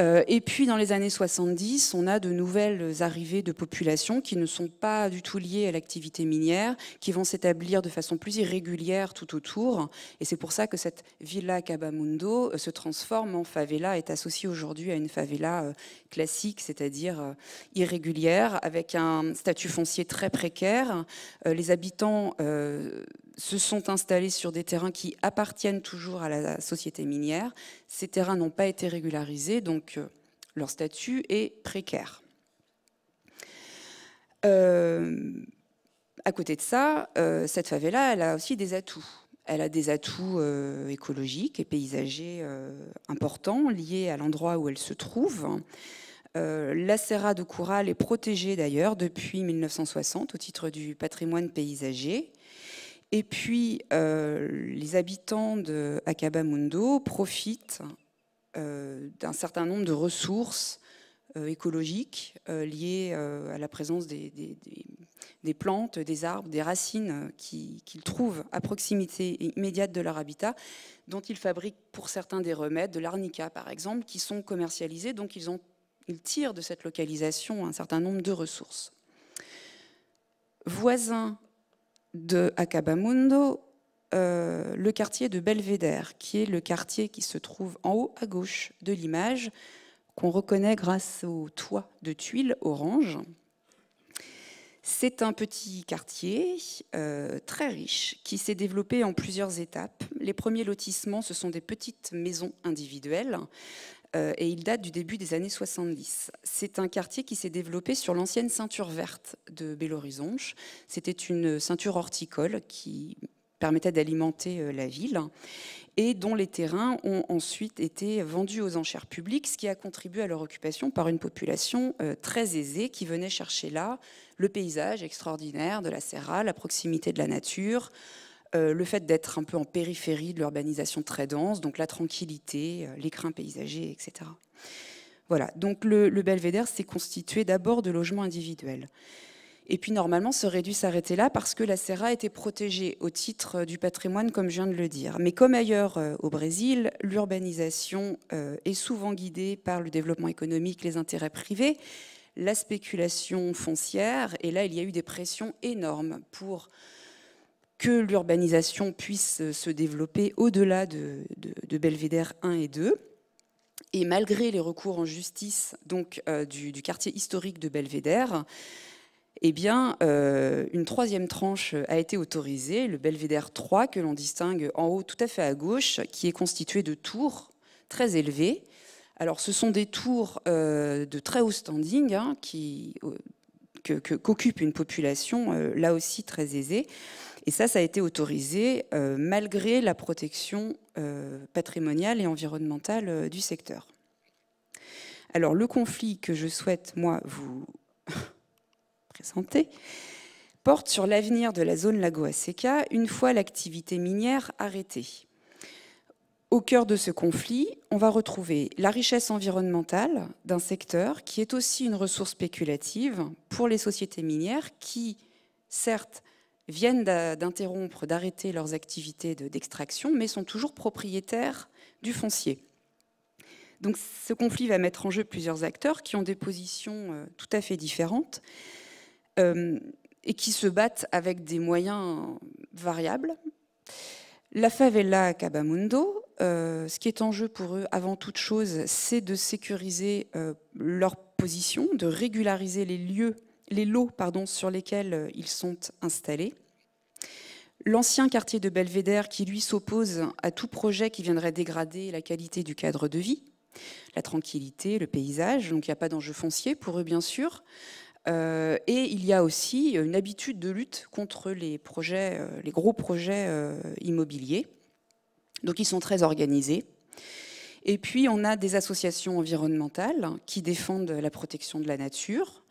Euh, et puis dans les années 70, on a de nouvelles arrivées de populations qui ne sont pas du tout liées à l'activité minière, qui vont s'établir de façon plus irrégulière tout autour. Et c'est pour ça que cette villa Cabamundo euh, se transforme en favela, est associée aujourd'hui à une favela euh, classique, c'est-à-dire irrégulière, avec un statut foncier très précaire. Les habitants se sont installés sur des terrains qui appartiennent toujours à la société minière. Ces terrains n'ont pas été régularisés, donc euh, leur statut est précaire. Euh, à côté de ça, euh, cette favela, elle a aussi des atouts. Elle a des atouts écologiques et paysagers importants liés à l'endroit où elle se trouve. la Serra de Coural est protégée d'ailleurs depuis 1960 au titre du patrimoine paysager. Et puis, euh, les habitants de Akabamundo profitent euh, d'un certain nombre de ressources euh, écologiques liées à la présence des, plantes, des arbres, des racines qu'ils trouvent à proximité immédiate de leur habitat, dont ils fabriquent pour certains des remèdes, de l'arnica par exemple, qui sont commercialisés, donc ils, ils tirent de cette localisation un certain nombre de ressources. Voisins de Acabamundo euh, le quartier de Belvedere, qui est le quartier qui se trouve en haut à gauche de l'image, qu'on reconnaît grâce au toit de tuiles orange. C'est un petit quartier euh, très riche qui s'est développé en plusieurs étapes. Les premiers lotissements, ce sont des petites maisons individuelles euh, et il date du début des années 70. C'est un quartier qui s'est développé sur l'ancienne ceinture verte de Belo C'était une ceinture horticole qui permettait d'alimenter euh, la ville et dont les terrains ont ensuite été vendus aux enchères publiques, ce qui a contribué à leur occupation par une population euh, très aisée qui venait chercher là le paysage extraordinaire de la Serra, la proximité de la nature, euh, le fait d'être un peu en périphérie de l'urbanisation très dense, donc la tranquillité, euh, l'écrin paysager, etc. Voilà, donc le, belvédère s'est constitué d'abord de logements individuels. Et puis normalement, ça aurait dû s'arrêter là parce que la Serra était protégée au titre euh, du patrimoine, comme je viens de le dire. Mais comme ailleurs au Brésil, l'urbanisation est souvent guidée par le développement économique, les intérêts privés, la spéculation foncière. Et là, il y a eu des pressions énormes pour que l'urbanisation puisse euh, se développer au-delà de, de, Belvédère 1 et 2. Et malgré les recours en justice donc, euh, du, quartier historique de Belvédère, eh bien, euh, une troisième tranche a été autorisée, le Belvédère 3, que l'on distingue en haut tout à fait à gauche, qui est constitué de tours très élevées. Alors, ce sont des tours de très haut standing hein, qui, qu'occupe une population là aussi très aisée. Et ça, ça a été autorisé euh, malgré la protection euh, patrimoniale et environnementale euh, du secteur. Alors le conflit que je souhaite, moi, vous présenter, porte sur l'avenir de la zone Lagoa Seca une fois l'activité minière arrêtée. Au cœur de ce conflit, on va retrouver la richesse environnementale d'un secteur qui est aussi une ressource spéculative pour les sociétés minières qui, certes, viennent d'interrompre, d'arrêter leurs activités d'extraction, mais sont toujours propriétaires du foncier. Donc ce conflit va mettre en jeu plusieurs acteurs qui ont des positions euh, tout à fait différentes euh, et qui se battent avec des moyens variables. La favela Cabamundo, euh, ce qui est en jeu pour eux avant toute chose, c'est de sécuriser leur position, de régulariser les lieux, les lots pardon, sur lesquels ils sont installés. L'ancien quartier de Belvédère qui lui s'oppose à tout projet qui viendrait dégrader la qualité du cadre de vie, la tranquillité, le paysage, donc il n'y a pas d'enjeu foncier pour eux bien sûr. Euh, et il y a aussi une habitude de lutte contre les projets, euh, les gros projets euh, immobiliers. Donc ils sont très organisés. Et puis, on a des associations environnementales qui défendent la protection de la nature.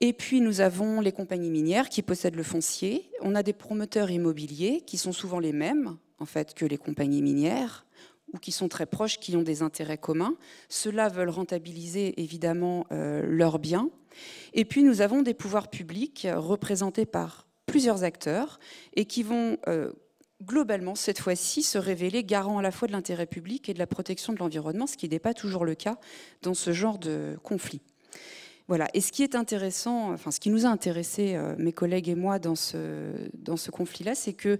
Et puis, nous avons les compagnies minières qui possèdent le foncier. On a des promoteurs immobiliers qui sont souvent les mêmes, en fait, que les compagnies minières ou qui sont très proches, qui ont des intérêts communs. Ceux-là veulent rentabiliser évidemment euh, leurs biens. Et puis nous avons des pouvoirs publics représentés par plusieurs acteurs et qui vont euh, globalement, cette fois-ci, se révéler garant à la fois de l'intérêt public et de la protection de l'environnement, ce qui n'est pas toujours le cas dans ce genre de conflit. Voilà. Et ce qui est intéressant, enfin, ce qui nous a intéressé, euh, mes collègues et moi, dans ce, dans ce conflit-là, c'est que,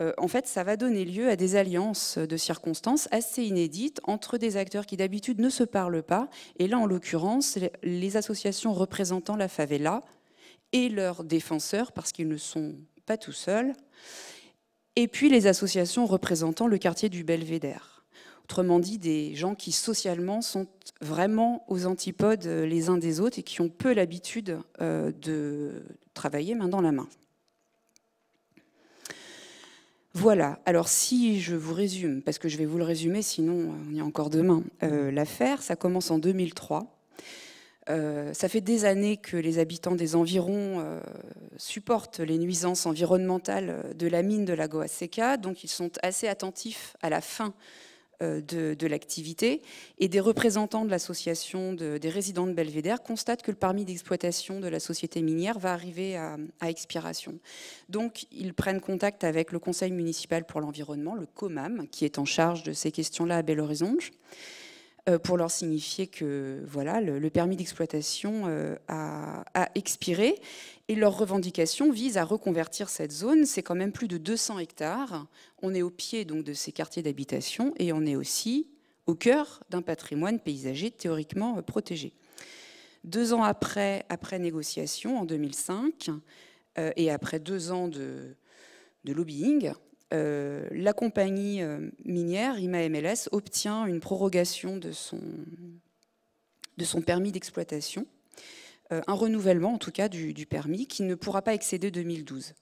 euh, en fait, ça va donner lieu à des alliances de circonstances assez inédites entre des acteurs qui d'habitude ne se parlent pas, et là, en l'occurrence, les associations représentant la favela et leurs défenseurs, parce qu'ils ne sont pas tout seuls, et puis les associations représentant le quartier du Belvédère. Autrement dit, des gens qui socialement sont vraiment aux antipodes euh, les uns des autres et qui ont peu l'habitude euh, de travailler main dans la main. Voilà, alors si je vous résume, parce que je vais vous le résumer, sinon euh, on y est encore demain, l'affaire, ça commence en 2003 euh, ça fait des années que les habitants des environs euh, supportent les nuisances environnementales euh, de la mine de la Goaseca, donc ils sont assez attentifs à la fin de, l'activité. Et des représentants de l'association des résidents de Belvédère constatent que le permis d'exploitation de la société minière va arriver à, expiration. Donc ils prennent contact avec le Conseil municipal pour l'environnement, le COMAM, qui est en charge de ces questions-là à Belle-Horizonge. Euh, pour leur signifier que voilà, le, permis d'exploitation euh, a, expiré. Et leur revendication vise à reconvertir cette zone. C'est quand même plus de 200 hectares. On est au pied donc, de ces quartiers d'habitation et on est aussi au cœur d'un patrimoine paysager théoriquement euh, protégé. Deux ans après, après négociation, en 2005, et après deux ans de lobbying, euh, la compagnie euh, minière, IMA MLS, obtient une prorogation de son, permis d'exploitation, euh, un renouvellement en tout cas du, permis qui ne pourra pas excéder 2012.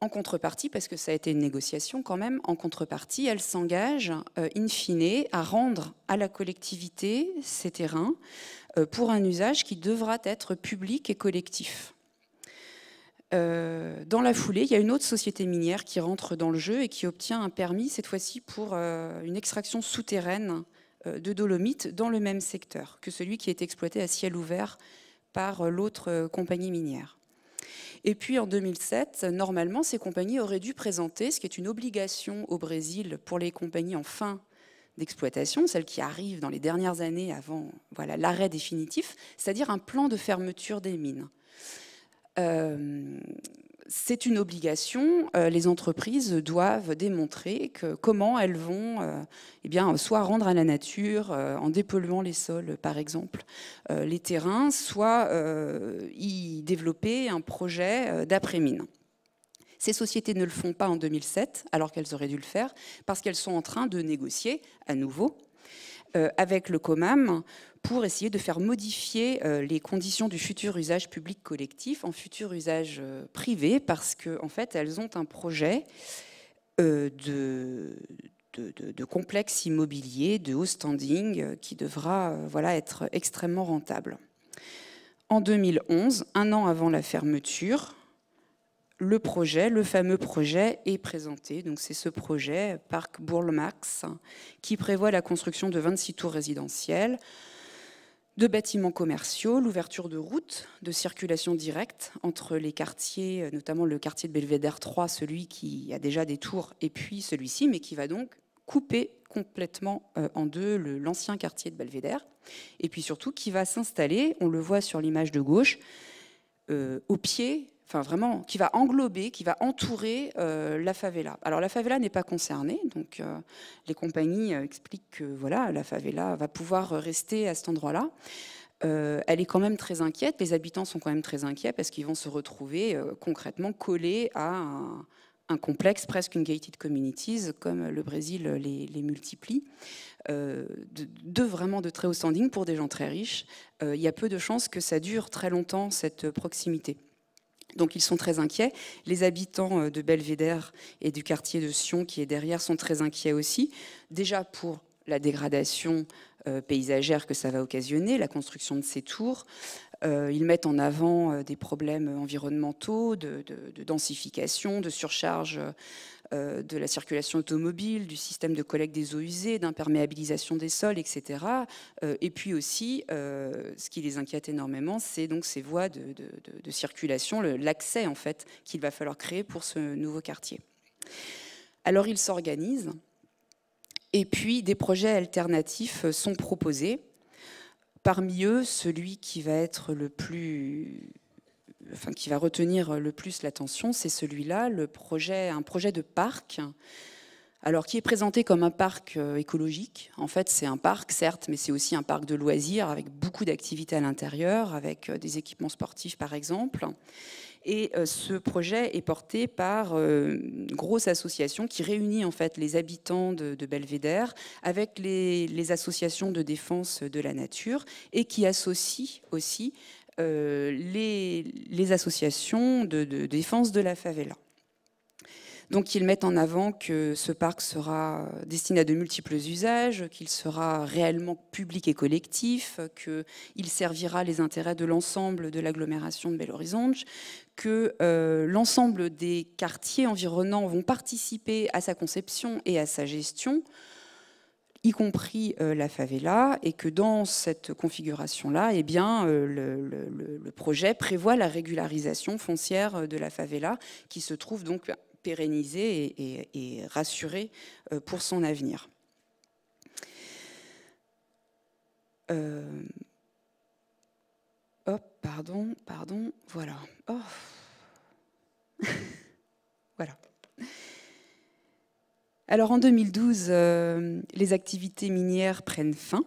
En contrepartie, parce que ça a été une négociation quand même, en contrepartie, elle s'engage in fine à rendre à la collectivité ces terrains pour un usage qui devra être public et collectif. Euh, dans la foulée, il y a une autre société minière qui rentre dans le jeu et qui obtient un permis, cette fois-ci pour euh, une extraction souterraine euh, de dolomite dans le même secteur que celui qui est exploité à ciel ouvert par l'autre compagnie minière. Et puis en 2007, normalement, ces compagnies auraient dû présenter, ce qui est une obligation au Brésil pour les compagnies en fin d'exploitation, celles qui arrivent dans les dernières années avant l'arrêt définitif, c'est-à-dire un plan de fermeture des mines. Euh, c'est une obligation. Euh, les entreprises doivent démontrer que, comment elles vont euh, eh bien, soit rendre à la nature en dépolluant les sols, par exemple, les terrains, soit y développer un projet d'après-mine. Ces sociétés ne le font pas en 2007, alors qu'elles auraient dû le faire, parce qu'elles sont en train de négocier à nouveau avec le COMAM pour essayer de faire modifier euh, les conditions du futur usage public collectif en futur usage euh, privé, parce que en fait, elles ont un projet euh, de, de, complexe immobilier de haut standing qui devra voilà, être extrêmement rentable. En 2011, un an avant la fermeture, le projet, le fameux projet, est présenté. Donc c'est ce projet, Parc Bourlemax, qui prévoit la construction de 26 tours résidentielles de bâtiments commerciaux, l'ouverture de routes de circulation directe entre les quartiers, euh, notamment le quartier de Belvédère 3, celui qui a déjà des tours, et puis celui-ci, mais qui va donc couper complètement euh, en deux l'ancien quartier de Belvédère, et puis surtout qui va s'installer, on le voit sur l'image de gauche, euh, au pied enfin vraiment, qui va englober, qui va entourer euh, la favela. Alors la favela n'est pas concernée, donc euh, les compagnies euh, expliquent que voilà, la favela va pouvoir rester à cet endroit-là. elle est quand même très inquiète, les habitants sont quand même très inquiets parce qu'ils vont se retrouver concrètement collés à un, complexe, presque une gated communities, comme le Brésil les, multiplie. de, vraiment de très haut standing pour des gens très riches, il y a peu de chances que ça dure très longtemps cette proximité. Donc ils sont très inquiets. Les habitants euh, de Belvédère et du quartier de Sion qui est derrière sont très inquiets aussi. Déjà pour la dégradation euh, paysagère que ça va occasionner, la construction de ces tours. Euh, ils mettent en avant des problèmes environnementaux, de, de densification, de surcharge euh, de la circulation automobile, du système de collecte des eaux usées, d'imperméabilisation des sols, etc. Euh, et puis aussi, euh, ce qui les inquiète énormément, c'est donc ces voies de, de circulation, l'accès en fait qu'il va falloir créer pour ce nouveau quartier. Alors ils s'organisent et puis des projets alternatifs sont proposés. Parmi eux, celui qui va être le plus enfin, qui va retenir le plus l'attention, c'est celui-là, le projet, un projet de parc. Alors, qui est présenté comme un parc euh, écologique. En fait, c'est un parc, certes, mais c'est aussi un parc de loisirs avec beaucoup d'activités à l'intérieur, avec euh, des équipements sportifs, par exemple. Et euh, ce projet est porté par une grosse association qui réunit en fait les habitants de, Belvédère avec les, les, associations de défense de la nature et qui associe aussi euh, les, associations de, défense de la favela. Donc ils mettent en avant que ce parc sera destiné à de multiples usages, qu'il sera réellement public et collectif, qu'il servira les intérêts de l'ensemble de l'agglomération de Belo Horizonte, que euh, l'ensemble des quartiers environnants vont participer à sa conception et à sa gestion, y compris euh, la favela, et que dans cette configuration-là, eh euh, le, projet prévoit la régularisation foncière euh, de la favela, qui se trouve donc pérennisée et, rassurée pour son avenir. Hop, pardon, pardon, voilà. Oh. voilà. Alors en 2012, euh, les activités minières prennent fin.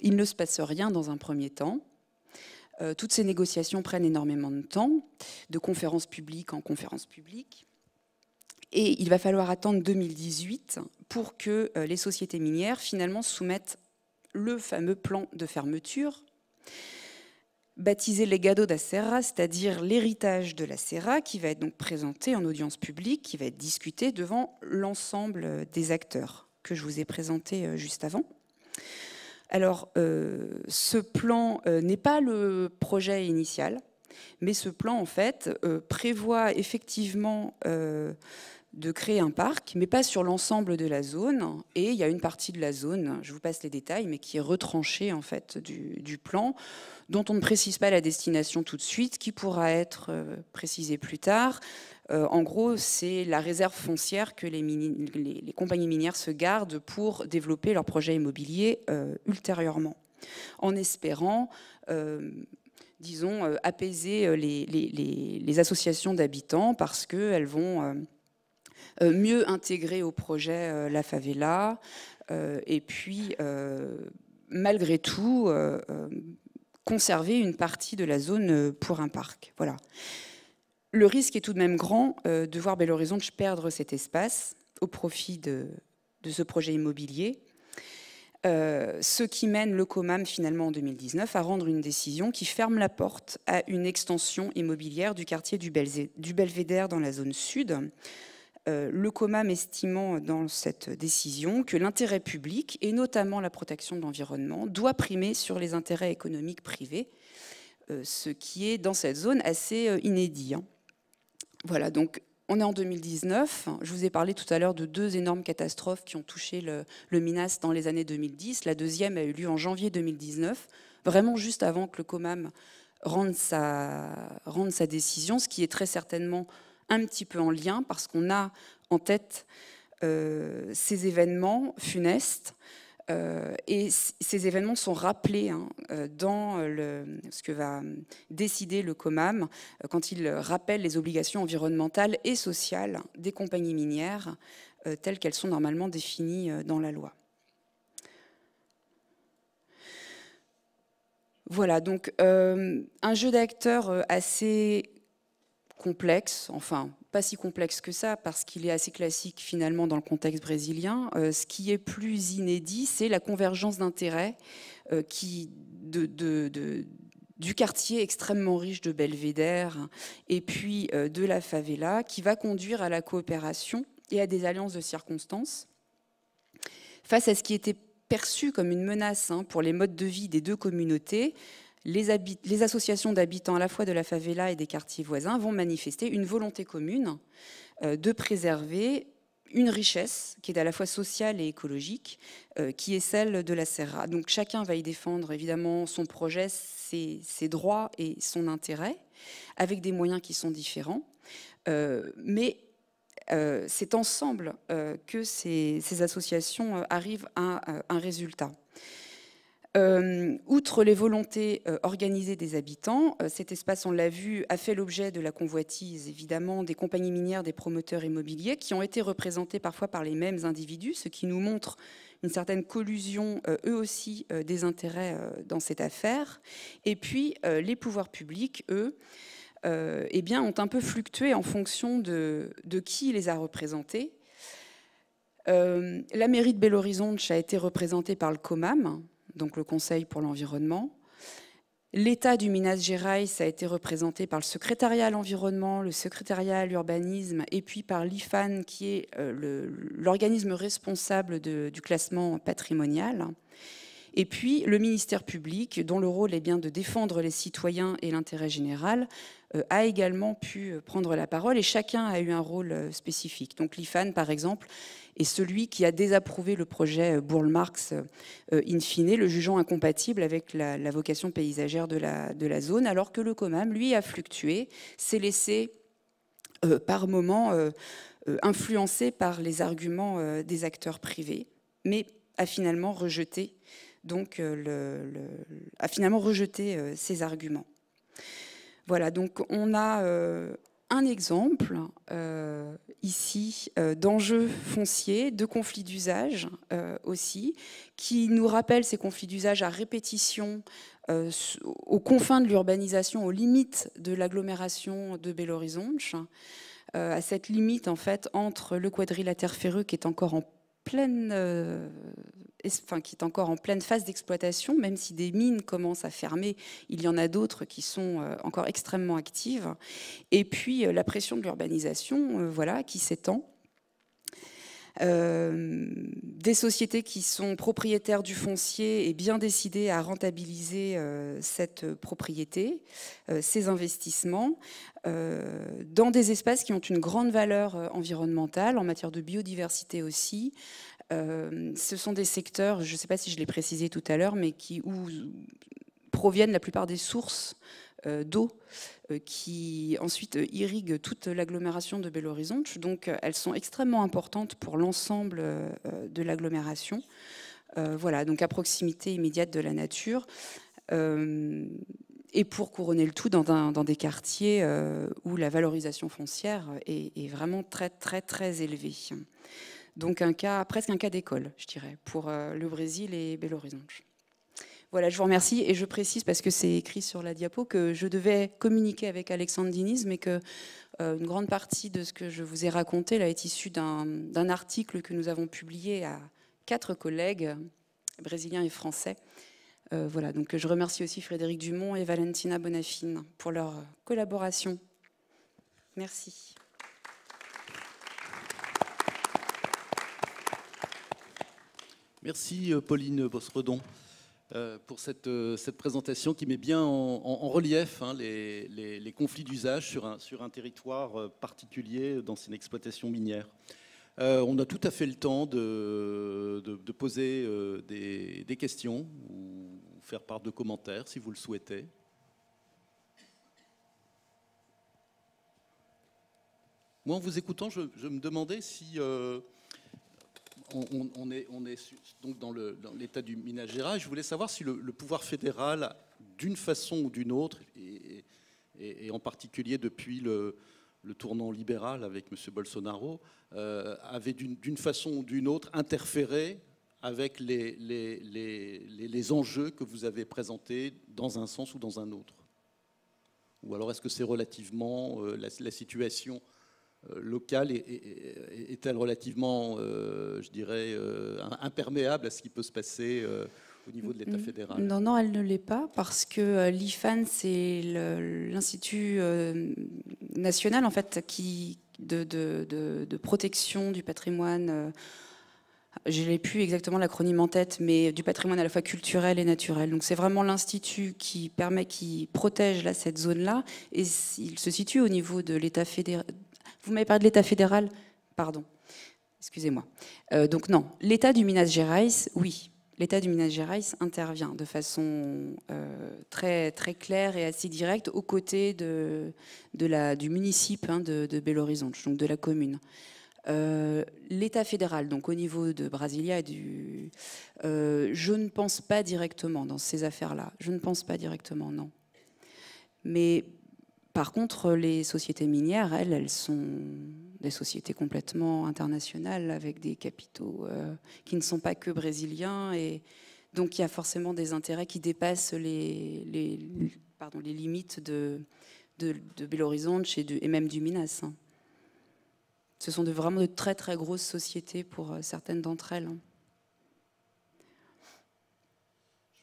Il ne se passe rien dans un premier temps. Euh, toutes ces négociations prennent énormément de temps, de conférence publique en conférence publique. Et il va falloir attendre 2018 pour que euh, les sociétés minières finalement soumettent le fameux plan de fermeture baptisé Legado da Serra, c'est-à-dire l'héritage de la Serra, qui va être donc présenté en audience publique, qui va être discuté devant l'ensemble des acteurs que je vous ai présentés euh, juste avant. Alors, euh, ce plan euh, n'est pas le projet initial, mais ce plan, en fait, prévoit effectivement de créer un parc, mais pas sur l'ensemble de la zone. Et il y a une partie de la zone, je vous passe les détails, mais qui est retranchée en fait du plan dont on ne précise pas la destination tout de suite, qui pourra être euh, précisée plus tard. Euh, en gros, c'est la réserve foncière que les, compagnies minières se gardent pour développer leurs projets immobiliers euh, ultérieurement, en espérant, disons, apaiser les, associations d'habitants parce qu'elles vont mieux intégrer au projet la favela et puis malgré tout, conserver une partie de la zone euh, pour un parc. Voilà. Le risque est tout de même grand euh, de voir Belo Horizonte perdre cet espace au profit de, ce projet immobilier. Euh, ce qui mène le COMAM finalement en 2019 à rendre une décision qui ferme la porte à une extension immobilière du quartier du, du Belvédère dans la zone sud, euh, le COMAM estimant dans cette décision que l'intérêt public, et notamment la protection de l'environnement, doit primer sur les intérêts économiques privés, euh, ce qui est dans cette zone assez euh, inédit. Hein. Voilà, donc on est en 2019. Je vous ai parlé tout à l'heure de deux énormes catastrophes qui ont touché le, Minas dans les années 2010. La deuxième a eu lieu en janvier 2019, vraiment juste avant que le COMAM sa, rende sa décision, ce qui est très certainement un petit peu en lien parce qu'on a en tête euh, ces événements funestes. Euh, et ces événements sont rappelés hein, euh, dans ce que va décider le COMAM quand il rappelle les obligations environnementales et sociales des compagnies minières telles qu'elles sont normalement définies dans la loi. Voilà, donc un jeu d'acteurs assez complexe, enfin pas si complexe que ça, parce qu'il est assez classique finalement dans le contexte brésilien. Euh, ce qui est plus inédit, c'est la convergence d'intérêts euh, qui de, du quartier extrêmement riche de Belvédère et puis euh, de la favela, qui va conduire à la coopération et à des alliances de circonstances face à ce qui était perçu comme une menace hein, pour les modes de vie des deux communautés, les, associations d'habitants à la fois de la favela et des quartiers voisins vont manifester une volonté commune euh, de préserver une richesse qui est à la fois sociale et écologique, euh, qui est celle de la Serra. Donc chacun va y défendre évidemment son projet, ses, droits et son intérêt, avec des moyens qui sont différents. Euh, mais c'est ensemble que ces, associations arrivent à un résultat. Euh, outre les volontés euh, organisées des habitants, euh, cet espace, on l'a vu, a fait l'objet de la convoitise, évidemment, des compagnies minières, des promoteurs immobiliers, qui ont été représentés parfois par les mêmes individus, ce qui nous montre une certaine collusion, eux aussi, des intérêts dans cette affaire. Et puis, les pouvoirs publics, eux, eh bien, ont un peu fluctué en fonction de, qui les a représentés. la mairie de belle Horizonte a été représentée par le COMAM, donc le Conseil pour l'environnement. L'état du Minas Gerais a été représenté par le secrétariat à l'environnement, le secrétariat à l'urbanisme et puis par l'IFAN qui est euh, l'organisme responsable du classement patrimonial. Et puis le ministère public, dont le rôle est bien de défendre les citoyens et l'intérêt général, euh, a également pu euh, prendre la parole et chacun a eu un rôle spécifique. Donc l'IFAN, par exemple, et celui qui a désapprouvé le projet euh, Bourle-Marx euh, euh, in fine, le jugeant incompatible avec la, vocation paysagère de la, zone, alors que le COMAM, lui, a fluctué, s'est laissé par moments influencé par les arguments des acteurs privés, mais a finalement rejeté, donc, a finalement rejeté ces arguments. Voilà, donc on a un exemple euh, ici euh, d'enjeux fonciers, de conflits d'usage euh, aussi, qui nous rappelle ces conflits d'usage à répétition aux confins de l'urbanisation, aux limites de l'agglomération de Belo Horizonte, à cette limite en fait entre le quadrilatère ferreux qui est encore en euh, qui est encore en pleine phase d'exploitation, même si des mines commencent à fermer, il y en a d'autres qui sont euh, encore extrêmement actives. Et puis euh, la pression de l'urbanisation, voilà, qui s'étend euh, des sociétés qui sont propriétaires du foncier et bien décidées à rentabiliser euh, cette propriété, euh, ces investissements, dans des espaces qui ont une grande valeur environnementale, en matière de biodiversité aussi. ce sont des secteurs, je ne sais pas si je l'ai précisé tout à l'heure, mais qui, où proviennent la plupart des sources euh, d'eau euh, qui ensuite euh, irrigue toute l'agglomération de Belo Horizonte. Donc elles sont extrêmement importantes pour l'ensemble de l'agglomération. voilà, donc à proximité immédiate de la nature. et pour couronner le tout dans, des quartiers où la valorisation foncière est, est, vraiment très très très élevée. Donc un cas, presque un cas d'école, je dirais, pour le Brésil et Belo Horizonte. Voilà, je vous remercie et je précise parce que c'est écrit sur la diapo que je devais communiquer avec Alexandre Diniz, mais que euh, une grande partie de ce que je vous ai raconté là est issue d'un article que nous avons publié à quatre collègues brésiliens et français. Euh, voilà, donc je remercie aussi Frédéric Dumont et Valentina Bonafine pour leur collaboration. Merci. Merci euh, Pauline Bosredon. Euh, pour cette, euh, cette, présentation qui met bien en, relief hein, les, conflits d'usage sur un, sur un, territoire euh, particulier dans une exploitation minière. on a tout à fait le temps de, poser des, questions ou faire part de commentaires si vous le souhaitez. Moi, en vous écoutant, je, me demandais si on, est, donc dans l'état du Minagera Je voulais savoir si le, pouvoir fédéral, d'une façon ou d'une autre, et, en particulier depuis le, tournant libéral avec M. Bolsonaro, euh, avait d'une façon ou d'une autre interféré avec les, enjeux que vous avez présentés dans un sens ou dans un autre Ou alors est-ce que c'est relativement euh, la, situation euh, locale est-elle relativement, euh, je dirais, euh, imperméable à ce qui peut se passer au niveau de l'État fédéral Non, non, elle ne l'est pas parce que l'IFAN, c'est l'institut national en fait qui de, protection du patrimoine. Je n'ai plus exactement l'acronyme en tête, mais du patrimoine à la fois culturel et naturel. Donc c'est vraiment l'institut qui permet, qui protège là, cette zone-là, et il se situe au niveau de l'État fédéral vous m'avez parlé de l'État fédéral Pardon. Excusez-moi. Euh, donc non, l'État du Minas Gerais, oui, l'État du Minas Gerais intervient de façon euh, très, très claire et assez directe aux côtés de, du municipe hein, de, Belo Horizonte, donc de la commune. Euh, L'État fédéral, donc au niveau de Brasilia et du, je ne pense pas directement dans ces affaires-là. Je ne pense pas directement, non. Mais par contre, les sociétés minières, elles, elles sont des sociétés complètement internationales avec des capitaux euh, qui ne sont pas que brésiliens. Et donc, il y a forcément des intérêts qui dépassent les, limites de, de, de Belo Horizonte et, même du Minas. Hein. Ce sont de, vraiment de très très grosses sociétés pour euh, certaines d'entre elles. Hein.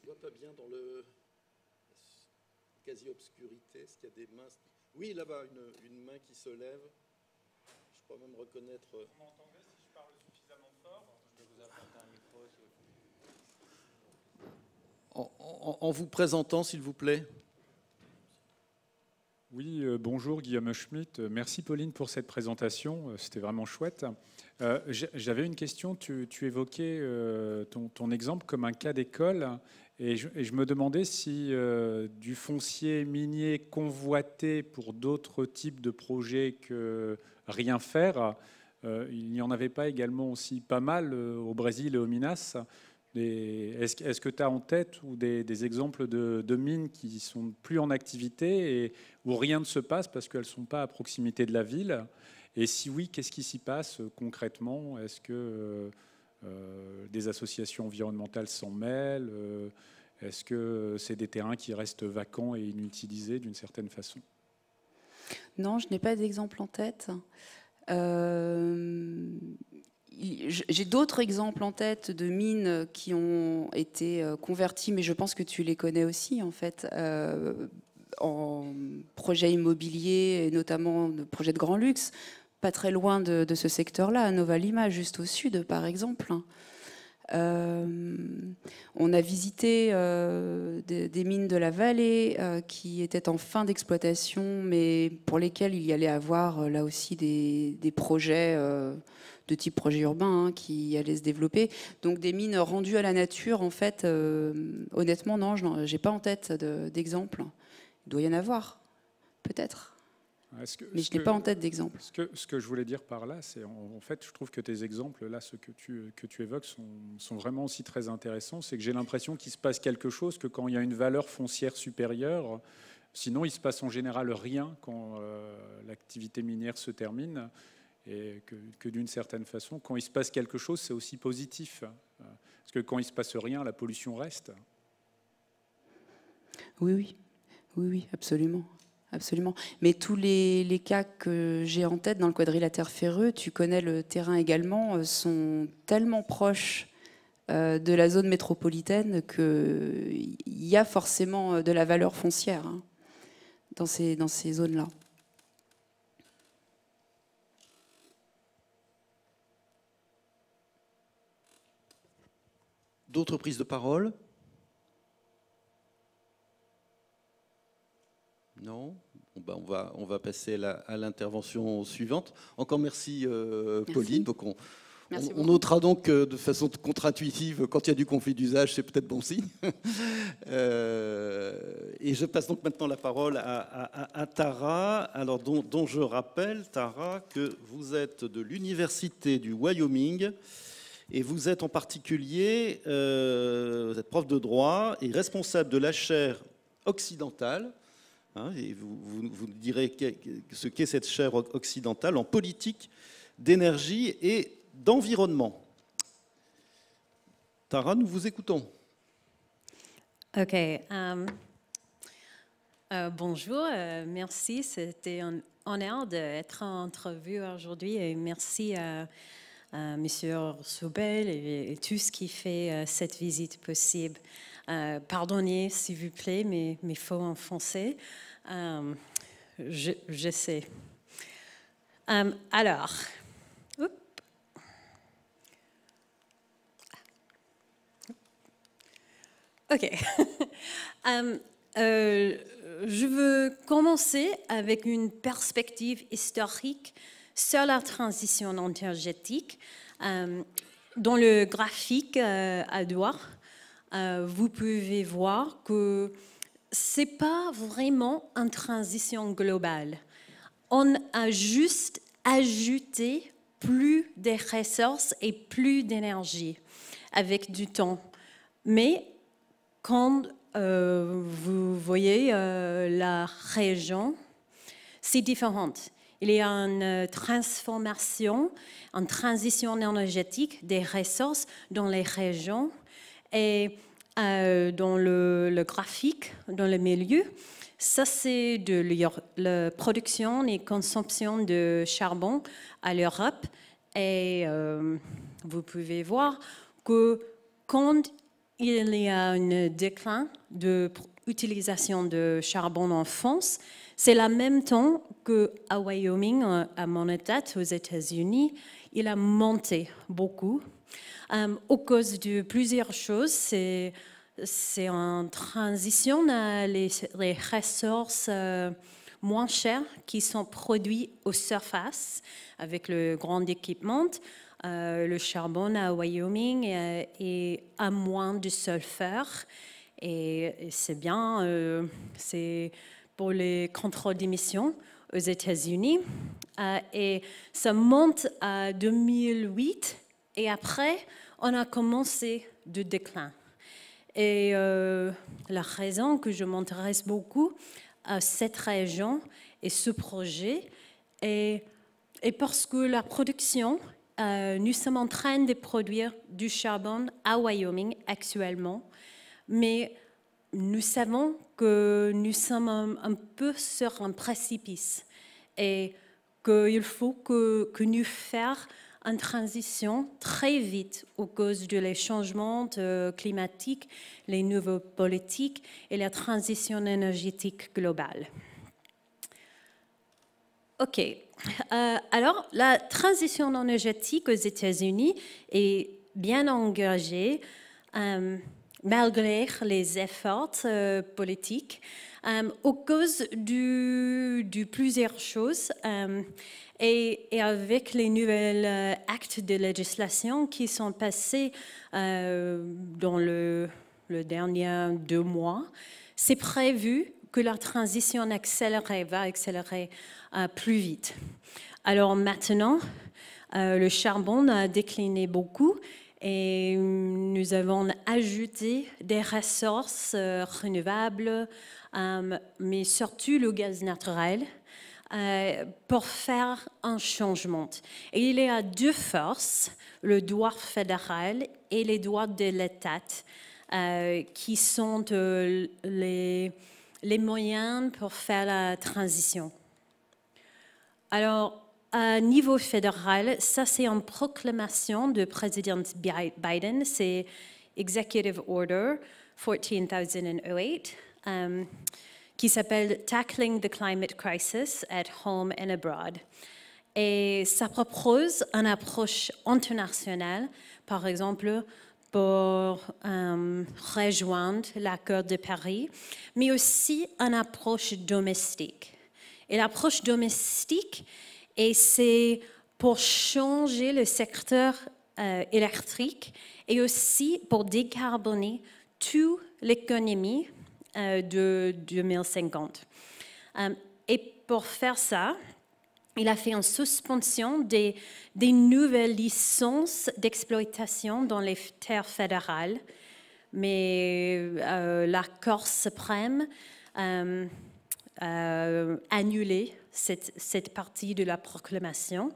Je vois pas bien dans le quasi-obscurité. Il y a des mains. Oui, là-bas, une, main qui se lève. Je crois même reconnaître. Euh, vous m'entendez si je parle suffisamment fort Je vais vous apporter un micro. En, vous présentant, s'il vous plaît. Oui, euh, bonjour Guillaume Schmitt. Merci Pauline pour cette présentation. Euh, c'était vraiment chouette. J'avais une question. Tu, évoquais ton, exemple comme un cas d'école et je, me demandais si euh, du foncier minier convoité pour d'autres types de projets que rien faire, euh, il n'y en avait pas également aussi pas mal euh, au Brésil et au Minas. Est-ce que tu as en tête ou des, exemples de, mines qui sont plus en activité et où rien ne se passe parce qu'elles ne sont pas à proximité de la ville Et si oui, qu'est-ce qui s'y passe concrètement Est-ce que euh, des associations environnementales s'en mêlent euh, Est-ce que c'est des terrains qui restent vacants et inutilisés d'une certaine façon Non, je n'ai pas d'exemple en tête. Euh, j'ai d'autres exemples en tête de mines qui ont été converties, mais je pense que tu les connais aussi en fait, en projets immobiliers, et notamment de projets de grand luxe pas très loin de, ce secteur-là, à Nova Lima, juste au sud, par exemple. Euh, on a visité euh, des, mines de la vallée euh, qui étaient en fin d'exploitation, mais pour lesquelles il y allait avoir là aussi des, projets de type projet urbain hein, qui allaient se développer. Donc des mines rendues à la nature, en fait, honnêtement, non, je n'ai pas en tête d'exemple. il doit y en avoir, peut-être. Hein, Mais je n'ai pas en tête d'exemple. Ce que, je voulais dire par là, c'est en, fait, je trouve que tes exemples, là, ceux que tu, évoques, sont, vraiment aussi très intéressants. C'est que j'ai l'impression qu'il se passe quelque chose, que quand il y a une valeur foncière supérieure, sinon il se passe en général rien quand euh, l'activité minière se termine. Et que, que d'une certaine façon, quand il se passe quelque chose, c'est aussi positif. Euh, parce que quand il se passe rien, la pollution reste. Oui, oui, oui, oui, absolument. Absolument. Mais tous les, cas que j'ai en tête dans le quadrilatère ferreux, tu connais le terrain également, euh, sont tellement proches euh, de la zone métropolitaine qu'il y a forcément euh, de la valeur foncière hein, dans dans ces zones-là. D'autres prises de parole Non ben, on, va, passer à l'intervention suivante. Encore merci, euh, Pauline. on, notera donc euh, de façon contre-intuitive, quand il y a du conflit d'usage, c'est peut-être bon signe. Euh, et je passe donc maintenant la parole à, Tara, alors dont, je rappelle, Tara, que vous êtes de l'Université du Wyoming et vous êtes en particulier, vous êtes prof de droit et responsable de la chaire occidentale Hein, et vous, vous, direz ce qu'est cette chaire occidentale en politique, d'énergie et d'environnement. Tara, nous vous écoutons. OK. Um, euh, bonjour, euh, merci. C'était un honneur d'être en entrevue aujourd'hui et merci à, euh, M. Soubel et, tout ce qui fait cette visite possible. Euh, pardonnez, s'il vous plaît, mais mes faux en français. Euh, je, sais. Euh, alors, ok. je veux commencer avec une perspective historique sur la transition énergétique. dont le graphique à droite, euh, vous pouvez voir que c'est pas vraiment une transition globale. On a juste ajouté plus de ressources et plus d'énergie avec du temps. Mais quand euh, vous voyez euh, la région, c'est différent. Il y a une transformation, une transition énergétique des ressources dans les régions et euh, dans le, graphique, dans le milieu, ça c'est de la production et consommation de charbon à l'Europe. Et euh, vous pouvez voir que quand il y a un déclin de utilisation de charbon en France, c'est la même temps que euh, à Wyoming, à état, aux États-Unis, il a monté beaucoup euh, au cause de plusieurs choses. C'est en transition euh, les, ressources euh, moins chères qui sont produites aux surfaces avec le grand équipement. le charbon à Wyoming et à moins de sulfur. Et, c'est bien, c'est pour les contrôles d'émissions aux États-Unis. et ça monte à 2008 et après, on a commencé le déclin. Et euh, la raison que je m'intéresse beaucoup à cette région et ce projet est, parce que la production, euh, nous sommes en train de produire du charbon à Wyoming actuellement, mais nous savons que nous sommes un, peu sur un précipice et qu'il faut que, que nous fassions en transition très vite aux cause de changements euh, climatiques, les nouvelles politiques et la transition énergétique globale. OK. Euh, alors, la transition énergétique aux États-Unis est bien engagée euh, malgré les efforts politiques euh, aux causes du, plusieurs choses euh, et, avec les nouvelles euh, actes de législation qui sont passés euh, dans le, dernier deux mois, c'est prévu que la transition accélérée va accélérer plus vite. Alors maintenant, le charbon a décliné beaucoup et nous avons ajouté des ressources renouvelables, euh, mais surtout le gaz naturel, euh, pour faire un changement. Et il y a deux forces, le droit fédéral et les droits de l'État, euh, qui sont les, moyens pour faire la transition. Alors, à niveau fédéral, ça c'est une proclamation du président Biden, c'est Executive Order 14008. Um, qui s'appelle Tackling the Climate Crisis at Home and Abroad. Et ça propose une approche internationale, par exemple, pour um, rejoindre l'accord de Paris, mais aussi une approche domestique. Et l'approche domestique, c'est pour changer le secteur euh, électrique et aussi pour décarboner toute l'économie euh, de 2050. Euh, et pour faire ça, il a fait en suspension des, des nouvelles licences d'exploitation dans les terres fédérales. Mais euh, la Corse suprême euh, annulé cette, cette, partie de la proclamation.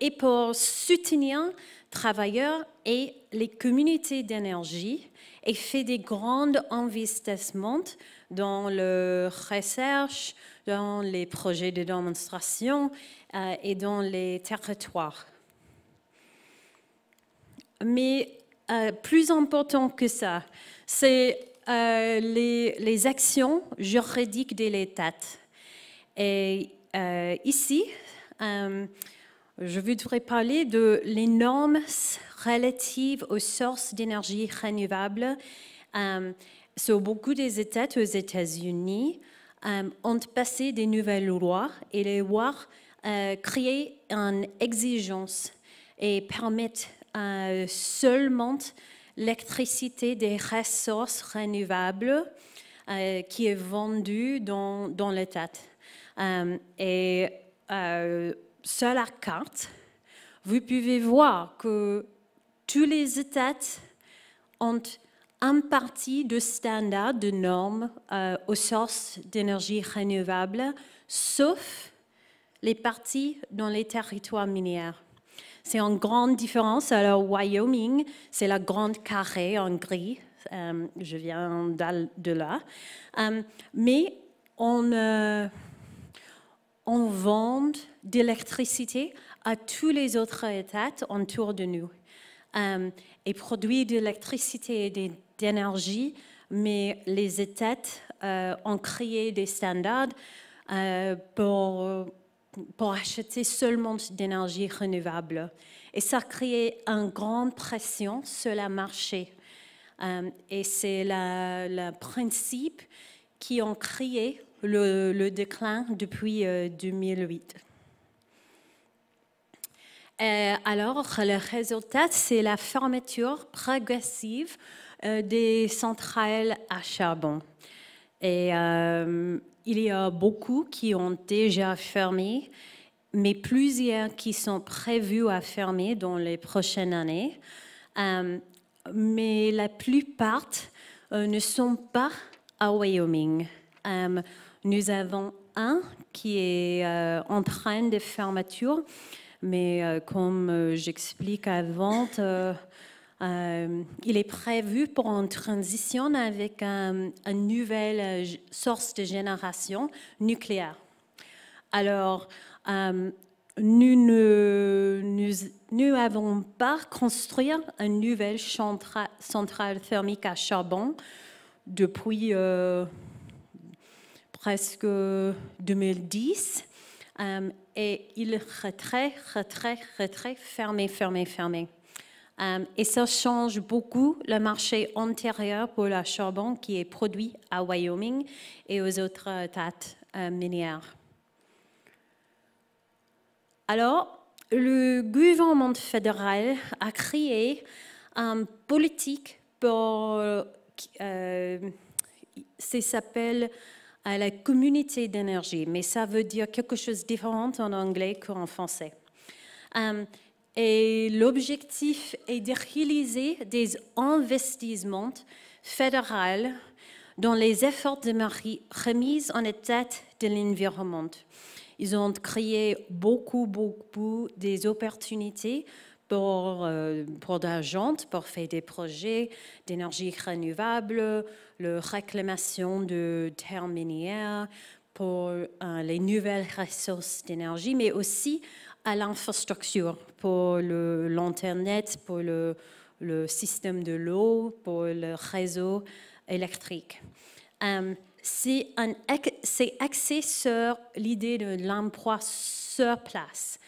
et pour soutenir travailleurs et les communautés d'énergie, et fait des grands investissements dans la recherche, dans les projets de démonstration euh, et dans les territoires. Mais euh, plus important que ça, c'est euh, les, les, actions juridiques de l'État. Et ici, je voudrais parler de les normes relatives aux sources d'énergie renouvelable. Euh, beaucoup des États aux États-Unis euh, ont passé des nouvelles lois et les lois euh, créent une exigence et permettent seulement l'électricité des ressources renouvelables qui est vendue dans, dans l'État. et sur la carte, vous pouvez voir que tous les États ont un parti de standards, de normes euh, aux sources d'énergie renouvelable, sauf les parties dans les territoires minières. C'est une grande différence. Alors, Wyoming, c'est la grande carrée en gris. Euh, je viens de là. Euh, mais on on vend d'électricité à tous les autres États autour de nous euh, et produit de l'électricité et d'énergie, mais les États euh, ont créé des standards euh, pour, pour acheter seulement d'énergie renouvelable. Et ça a créé une grande pression sur le marché. et c'est le principe qui ont créé le, déclin depuis 2008. Euh, euh, alors, le résultat, c'est la fermeture progressive euh, des centrales à charbon. Et il y a beaucoup qui ont déjà fermé, mais plusieurs qui sont prévus à fermer dans les prochaines années. mais la plupart ne sont pas à Wyoming. Nous avons un qui est euh, en train de fermeture, mais euh, comme euh, j'explique avant, il est prévu pour une transition avec une nouvelle source de génération nucléaire. Alors, nous ne nous, avons pas construit une nouvelle centrale thermique à charbon depuis presque 2010. Euh, et il retrait, retrait, retrait, fermé, fermé, fermé. Euh, et ça change beaucoup le marché antérieur pour la charbon qui est produit à Wyoming et aux autres dates euh, minières. Alors, le gouvernement fédéral a créé une politique pour... ça s'appelle à la communauté d'énergie, mais ça veut dire quelque chose de différent en anglais qu'en français. Euh, et l'objectif est de réaliser des investissements fédéraux dans les efforts de remise en état de l'environnement. Ils ont créé beaucoup, beaucoup des opportunités pour, euh, pour d'argent, pour faire des projets d'énergie renouvelable, la réclamation de terres minières, pour euh, les nouvelles ressources d'énergie, mais aussi à l'infrastructure, pour l'Internet, pour le, système de l'eau, pour le réseau électrique. Euh, c'est axé sur l'idée de l'emploi sur place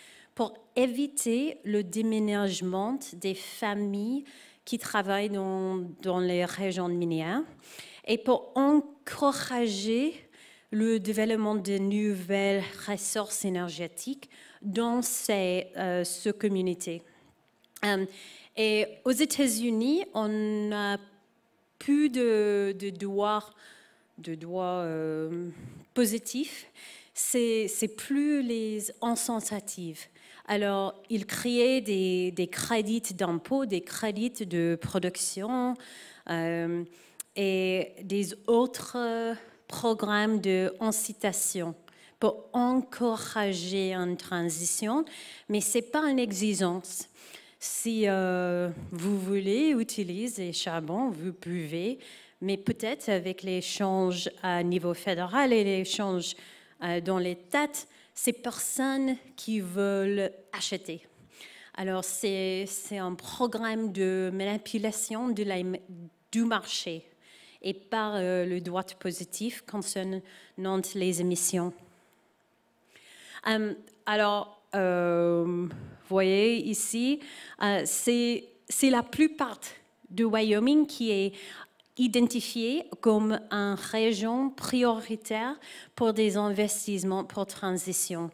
pour éviter le déménagement des familles qui travaillent dans, les régions minières et pour encourager le développement de nouvelles ressources énergétiques dans ces, euh, communautés. Euh, et aux États-Unis, on a plus de, de droits de euh, positifs. C'est plus les incentives. Alors, il créait des, crédits d'impôt, des crédits de production euh, et des autres programmes d'incitation pour encourager une transition, mais ce n'est pas une exigence. Si euh, vous voulez utiliser le charbon, vous pouvez, mais peut-être avec les l'échange à niveau fédéral et les changes euh, dans les états ces personnes qui veulent acheter. Alors, c'est un programme de manipulation du marché et par euh, le droit positif concernant les émissions. Hum, alors, euh, vous voyez ici, euh, c'est la plupart du Wyoming qui est identifié comme une région prioritaire pour des investissements pour transition.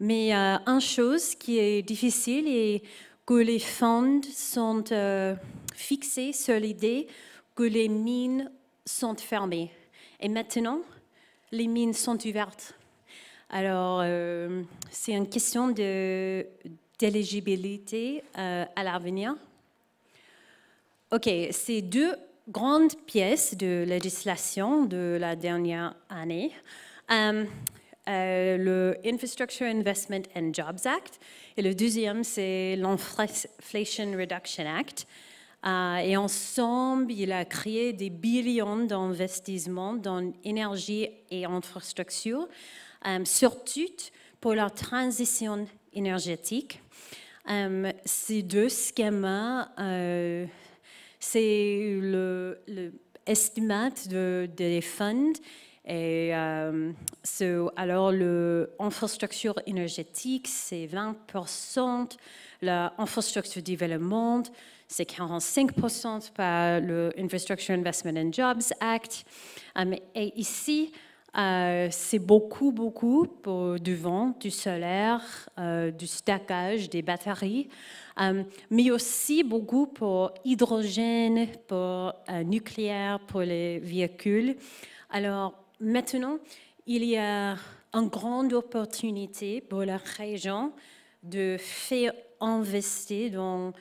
Mais euh, une chose qui est difficile est que les fonds sont euh, fixés sur l'idée que les mines sont fermées. Et maintenant, les mines sont ouvertes. Alors, euh, c'est une question d'éligibilité euh, à l'avenir. OK, c'est deux grande pièce de législation de la dernière année, euh, euh, le Infrastructure Investment and Jobs Act, et le deuxième, c'est l'Inflation Reduction Act. Euh, et ensemble, il a créé des billions d'investissements dans l'énergie et l'infrastructure, surtout pour la transition énergétique. ces deux schémas c'est le, estimate de, des funds. Et euh, alors, l'infrastructure énergétique, c'est 20%, l'infrastructure développement, c'est 45% par l'Infrastructure Investment and Jobs Act. Um, et ici, euh, c'est beaucoup, beaucoup pour du vent, du solaire, euh, du stockage, des batteries, euh, mais aussi beaucoup pour hydrogène, pour nucléaire, pour les véhicules. Alors maintenant, il y a une grande opportunité pour la région de faire investir dans,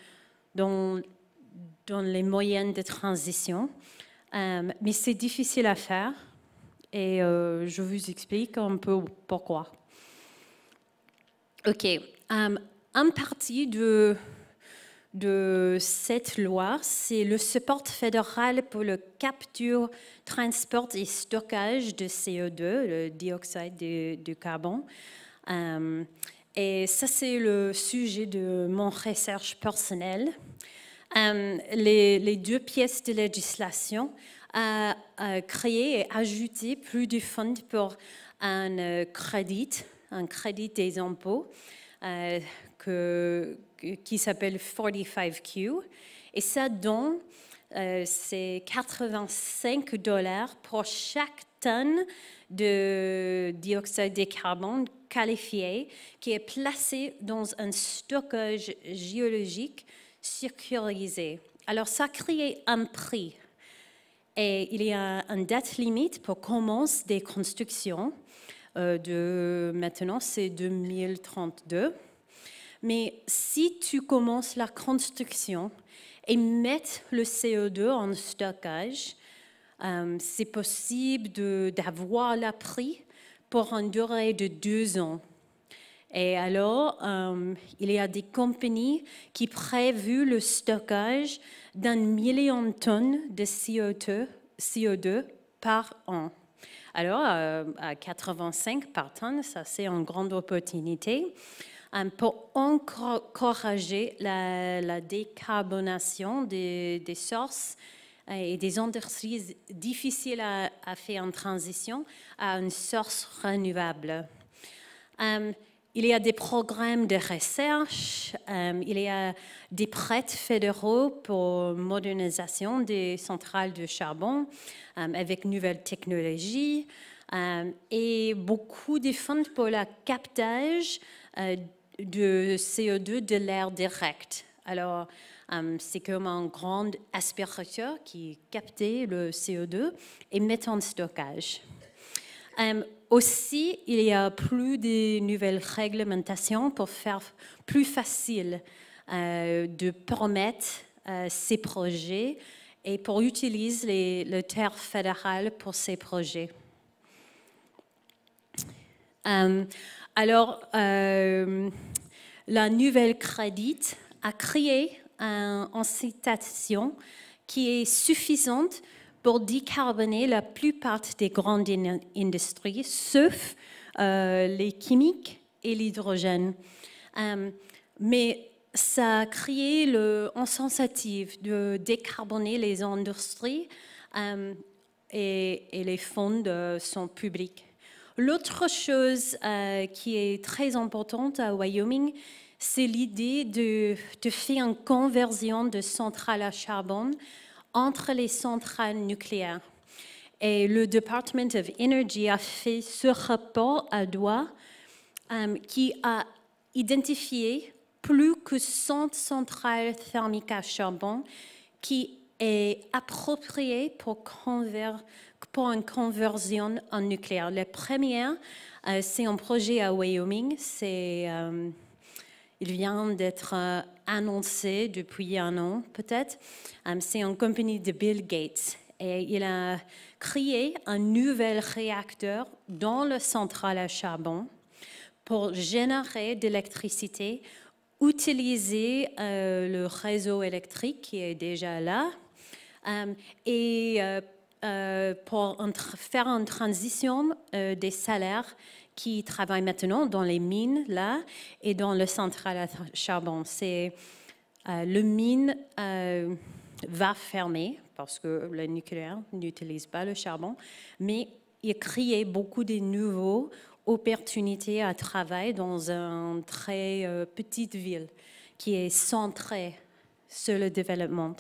dans, dans les moyens de transition, mais c'est difficile à faire et euh, je vous explique un peu pourquoi. OK. Um, euh, un parti de, de cette loi, c'est le support fédéral pour le capture, transport et stockage de CO2, le dioxyde de, de carbone. Euh, et ça, c'est le sujet de mon recherche personnelle. les, les, deux pièces de législation a, créé et ajouté plus de fonds pour un euh, crédit, un crédit des impôts euh, que, qui s'appelle 45Q. Et ça donne euh, c'est 85 dollars pour chaque tonne de dioxyde de carbone qualifié qui est placé dans un stockage géologique sécurisé. Alors ça crée un prix et il y a une date limite pour commencer des constructions. Euh, de, maintenant, c'est 2032. Mais si tu commences la construction et mets le CO2 en stockage, euh, c'est possible d'avoir la prix pour une durée de deux ans. Et alors, euh, il y a des compagnies qui prévoient le stockage d'un million de tonnes de CO2, CO2 par an. Alors, euh, à 85 par tonne, ça c'est une grande opportunité hein, pour encourager la, décarbonation des, sources euh, et des industries difficiles à, faire en transition à une source renouvelable. Il y a des programmes de recherche, euh, il y a des prêts fédéraux pour modernisation des centrales de charbon euh, avec nouvelles technologies euh, et beaucoup de fonds pour le captage de CO2 de l'air direct. Alors, c'est comme un grand aspirateur qui capte le CO2 et met en stockage. Euh, aussi, il y a plus de nouvelles réglementations pour faire plus facile euh, de permettre euh, ces projets et pour utiliser le terre fédéral pour ces projets. alors, la nouvelle crédite a créé une incitation qui est suffisante pour décarboner la plupart des grandes industries, sauf euh, les chimiques et l'hydrogène. Euh, mais ça a créé l'incentive de décarboner les industries euh, et, les fonds sont publics. L'autre chose qui est très importante à Wyoming, c'est l'idée de, de, faire une conversion de centrales à charbon entre les centrales nucléaires. Et le Department of Energy a fait ce rapport à Doha euh, qui a identifié plus que 100 centrales thermiques à charbon qui est appropriée pour, pour une conversion en nucléaire. La première, euh, c'est un projet à Wyoming. C'est, euh, il vient d'être annoncé depuis un an peut-être. Euh, c'est en compagnie de Bill Gates. Et il a créé un nouvel réacteur dans le centrale à charbon pour générer de l'électricité, utiliser euh, le réseau électrique qui est déjà là euh, et pour faire une transition des salaires qui travaillent maintenant dans les mines là et dans le central à charbon. C'est euh, le mine euh, va fermer parce que le nucléaire n'utilise pas le charbon, mais il crée beaucoup de nouveaux opportunités à travail dans une très euh, petite ville qui est centrée sur le développement.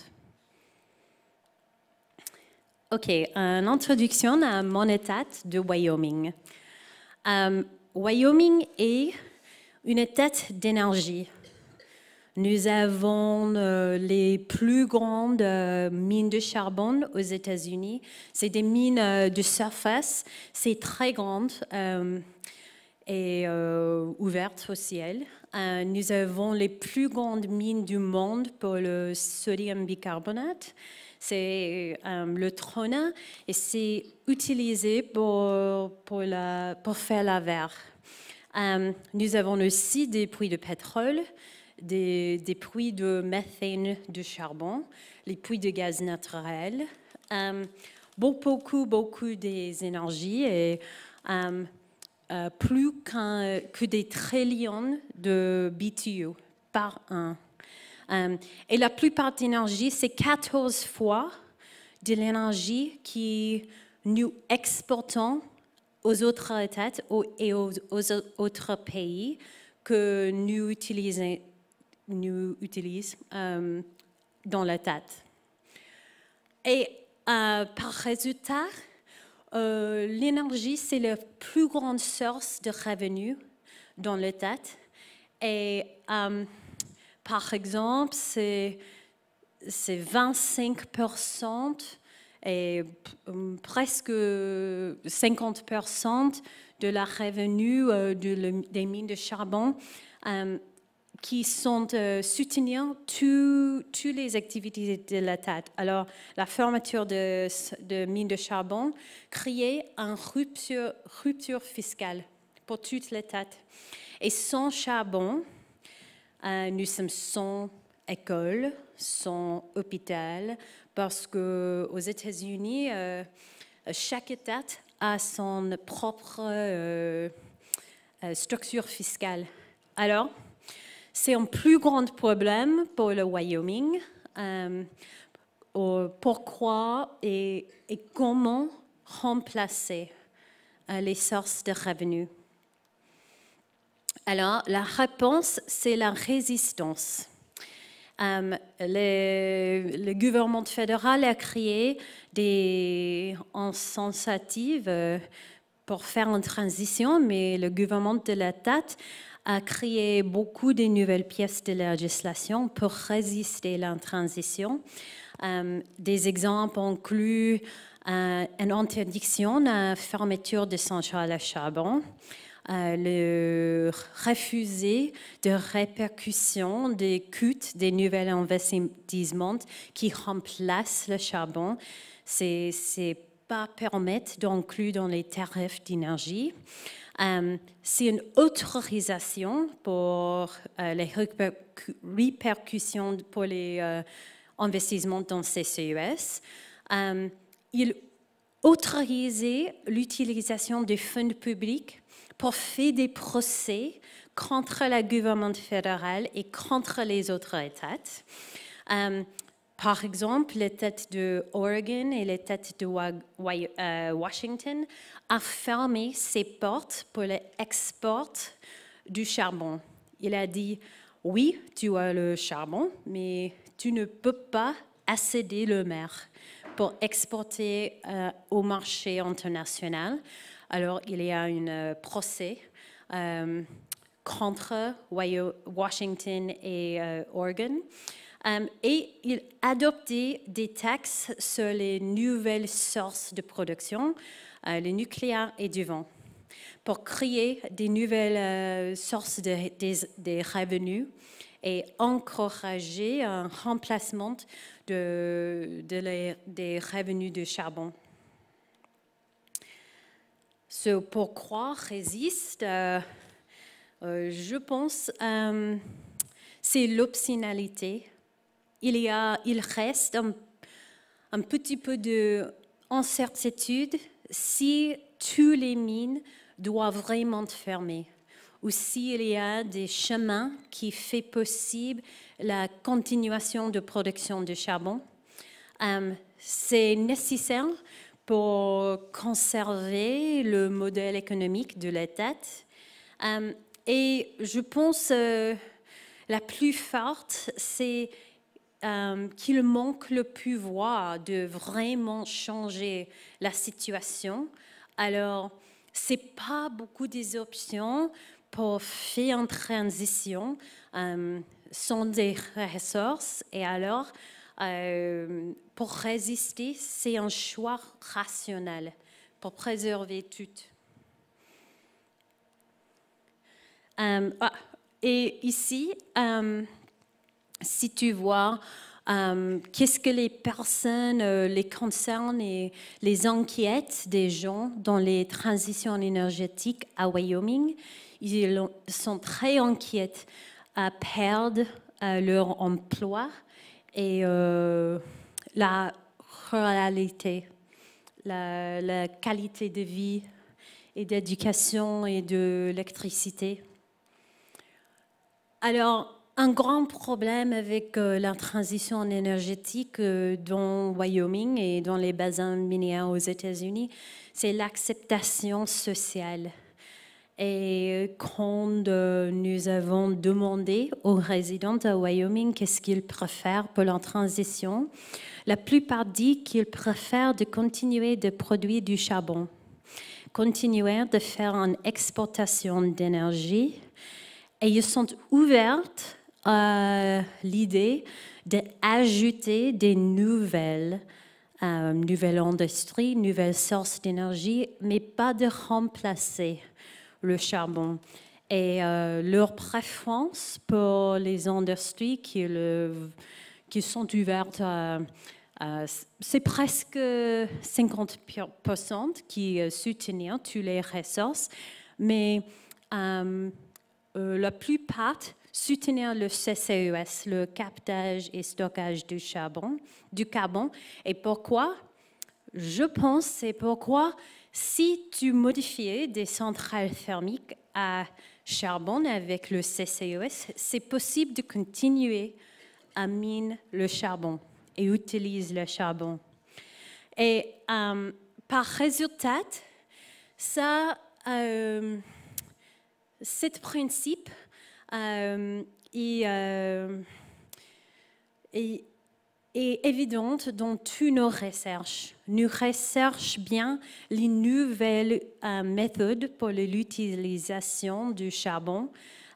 OK, une introduction à mon état de Wyoming. Euh, Wyoming est une tête d'énergie. Nous avons euh, les plus grandes euh, mines de charbon aux États-Unis. C'est des mines de surface. C'est très grande et ouverte au ciel. nous avons les plus grandes mines du monde pour le sodium bicarbonate c'est euh, le trona et c'est utilisé pour, pour, la, pour, faire la verre. Euh, nous avons aussi des puits de pétrole, des, des, puits de méthane de charbon, les puits de gaz naturel. Euh, beaucoup, beaucoup des énergies et euh, plus que des trillions de BTU par an. Euh, et la plupart d'énergie, c'est 14 fois de l'énergie qui nous exportons aux autres États et aux, autres pays que nous utilisons, nous utilise euh, dans la tête. Et euh, par résultat, l'énergie, c'est la plus grande source de revenus dans la tête. Et par exemple, c'est 25% et hum, presque 50% de la revenue euh, des mines de charbon hum, qui sont euh, toutes les activités de la Alors, la fermeture de, mines de charbon crée une rupture, rupture fiscale pour toute l'État. Et sans charbon, euh, nous sommes sans école, sans hôpital, parce que aux États-Unis, euh, chaque État a son propre euh, structure fiscale. Alors, c'est un plus grand problème pour le Wyoming. pourquoi et, comment remplacer les sources de revenus alors, la réponse, c'est la résistance. Euh, le, gouvernement fédéral a créé des incentives euh, pour faire une transition, mais le gouvernement de la TAT a créé beaucoup de nouvelles pièces de législation pour résister à la transition. Euh, des exemples incluent une interdiction de la fermeture de centrales à Charbon, euh, le refusé de répercussion des coûts des nouvelles investissements qui remplacent le charbon. C'est pas permettre d'inclure dans les tarifs d'énergie. Euh, c'est une autorisation pour euh, les répercussions pour les investissements dans ces il autorisait l'utilisation des fonds publics pour faire des procès contre la gouvernement fédéral et contre les autres États. Euh, par exemple, l'État de Oregon et l'État de euh, Washington a fermé ses portes pour l'export du charbon. Il a dit, oui, tu as le charbon, mais tu ne peux pas accéder le mer pour exporter euh, au marché international alors, il y a un euh, procès euh, contre Washington et euh, Oregon. et il adoptait des taxes sur les nouvelles sources de production, les le nucléaire et du vent, pour créer des nouvelles sources de, revenus et encourager un remplacement de, des revenus de charbon ce pourquoi résiste, euh, euh, je pense, euh, c'est l'obstinalité. Il, y a, il reste un, petit peu d'incertitude si toutes les mines doivent vraiment fermer ou s'il y a des chemins qui font possible la continuation de production de charbon. c'est nécessaire pour conserver le modèle économique de la dette. Euh, et je pense euh, la plus forte, c'est euh, qu'il manque le pouvoir de vraiment changer la situation. Alors, ce n'est pas beaucoup des options pour faire une transition. sans des ressources et alors euh, pour résister, c'est un choix rationnel pour préserver tout. Euh, ah, et ici, euh, si tu vois qu'est-ce que les personnes les concernent et les inquiètent des gens dans les transitions énergétiques à Wyoming, ils sont très inquiets à perdre leur emploi, et euh, la réalité, la, qualité de vie et d'éducation et de l'électricité. Alors, un grand problème avec euh, la transition énergétique euh, dans Wyoming et dans les bassins minéraux aux États-Unis, c'est l'acceptation sociale et quand euh, nous avons demandé aux résidents de Wyoming qu'est-ce qu'ils préfèrent pour leur transition, la plupart disent qu'ils préfèrent de continuer de produire du charbon, continuer de faire une exportation d'énergie. Et ils sont ouverts à l'idée d'ajouter des nouvelles euh, industries, nouvelles industrie, nouvelle source d'énergie, mais pas de remplacer le charbon. Et euh, leur préférence pour les industries qui, sont ouvertes à, euh, euh, c'est presque 50% qui euh, soutiennent toutes les ressources, mais la plupart soutiennent le CCUS, le captage et stockage du charbon, du carbone. Et pourquoi Je pense c'est pourquoi si tu modifiais des centrales thermiques à charbon avec le CCOS, c'est possible de continuer à miner le charbon et utiliser le charbon. Et euh, par résultat, ça, euh, ce principe, euh, il, euh, est évidente dans toutes nos recherches. Nous recherchons bien les nouvelles euh, méthodes pour l'utilisation du charbon,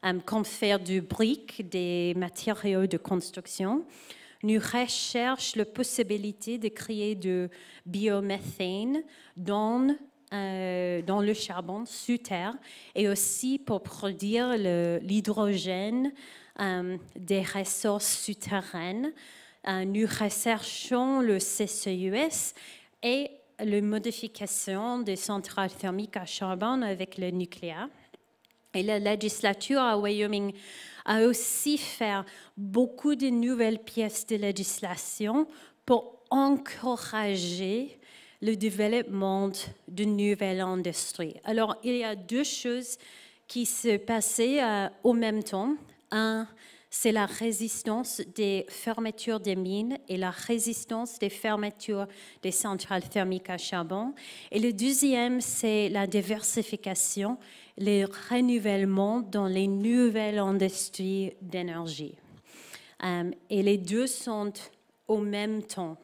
euh, comme faire du brique, des matériaux de construction. Nous recherchons la possibilité de créer du biométhane dans, euh, dans le charbon sous terre et aussi pour produire l'hydrogène des ressources souterraines. Euh, nous recherchons le CCUS et les modifications des centrales thermiques à charbon avec le nucléaire. Et la législature à Wyoming a aussi fait beaucoup de nouvelles pièces de législation pour encourager le développement de nouvelles industries. Alors, il y a deux choses qui se passaient euh, au même temps. Un, c'est la résistance des fermetures des mines et la résistance des fermetures des centrales thermiques à charbon. Et le deuxième, c'est la diversification, le renouvellement dans les nouvelles industries d'énergie. Euh, et les deux sont au même temps.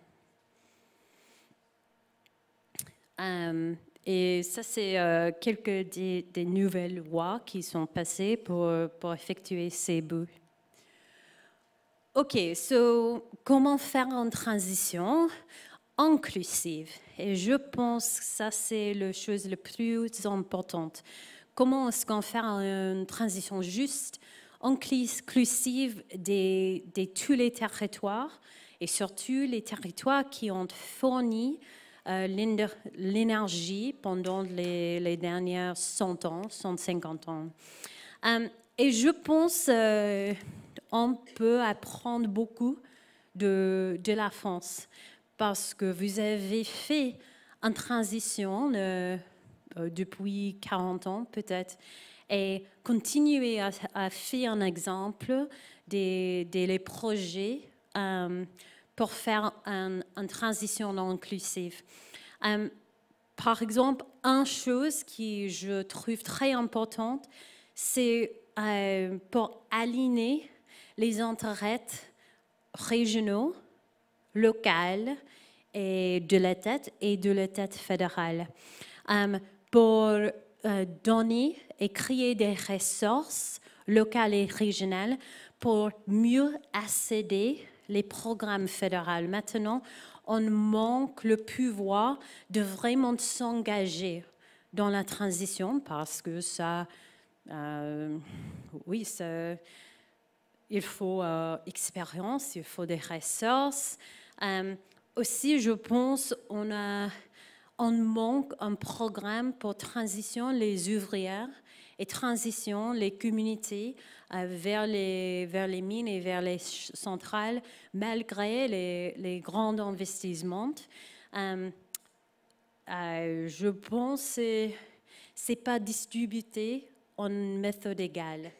Euh, et ça, c'est euh, quelques des, des, nouvelles lois qui sont passées pour, pour effectuer ces buts. OK, so, comment faire une transition inclusive Et je pense que ça, c'est la chose la plus importante. Comment est-ce qu'on fait une transition juste, inclusive de, des tous les territoires et surtout les territoires qui ont fourni euh, l'énergie pendant les, dernières 100 ans, 150 ans. Euh, et je pense... Euh, on peut apprendre beaucoup de, la France parce que vous avez fait une transition euh, euh, depuis 40 ans peut-être et continuer à, faire un exemple des, les projets euh, pour faire une transition inclusive. par exemple, une chose qui je trouve très importante, c'est pour aligner les intérêts régionaux, locaux et de la tête et de la tête fédérale euh, pour euh, donner et créer des ressources locales et régionales pour mieux accéder les programmes fédéraux. Maintenant, on manque le pouvoir de vraiment s'engager dans la transition parce que ça, euh, oui, ça, il faut euh, expérience, il faut des ressources. Euh, aussi, je pense, on, manque un programme pour transition les ouvrières et transition les communautés euh, vers, les, vers les mines et vers les centrales, malgré les, les grands investissements. je pense c'est ce pas distribué en méthode égale.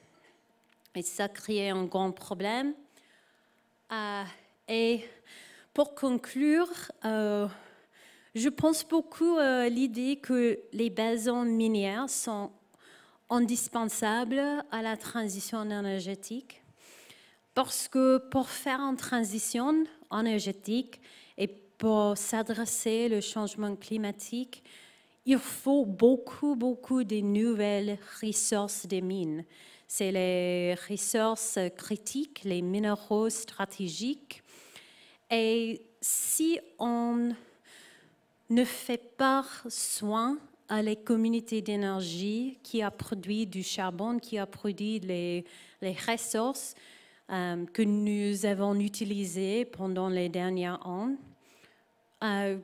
Et ça crée un grand problème. Euh, et pour conclure, euh, je pense beaucoup à euh, l'idée que les bases minières sont indispensables à la transition énergétique. Parce que pour faire une transition énergétique et pour s'adresser au changement climatique, il faut beaucoup, beaucoup de nouvelles ressources des mines c'est les ressources critiques, les minéraux stratégiques. Et si on ne fait pas soin à les communautés d'énergie qui a produit du charbon, qui a produit les, ressources euh, que nous avons utilisées pendant les dernières années. Euh,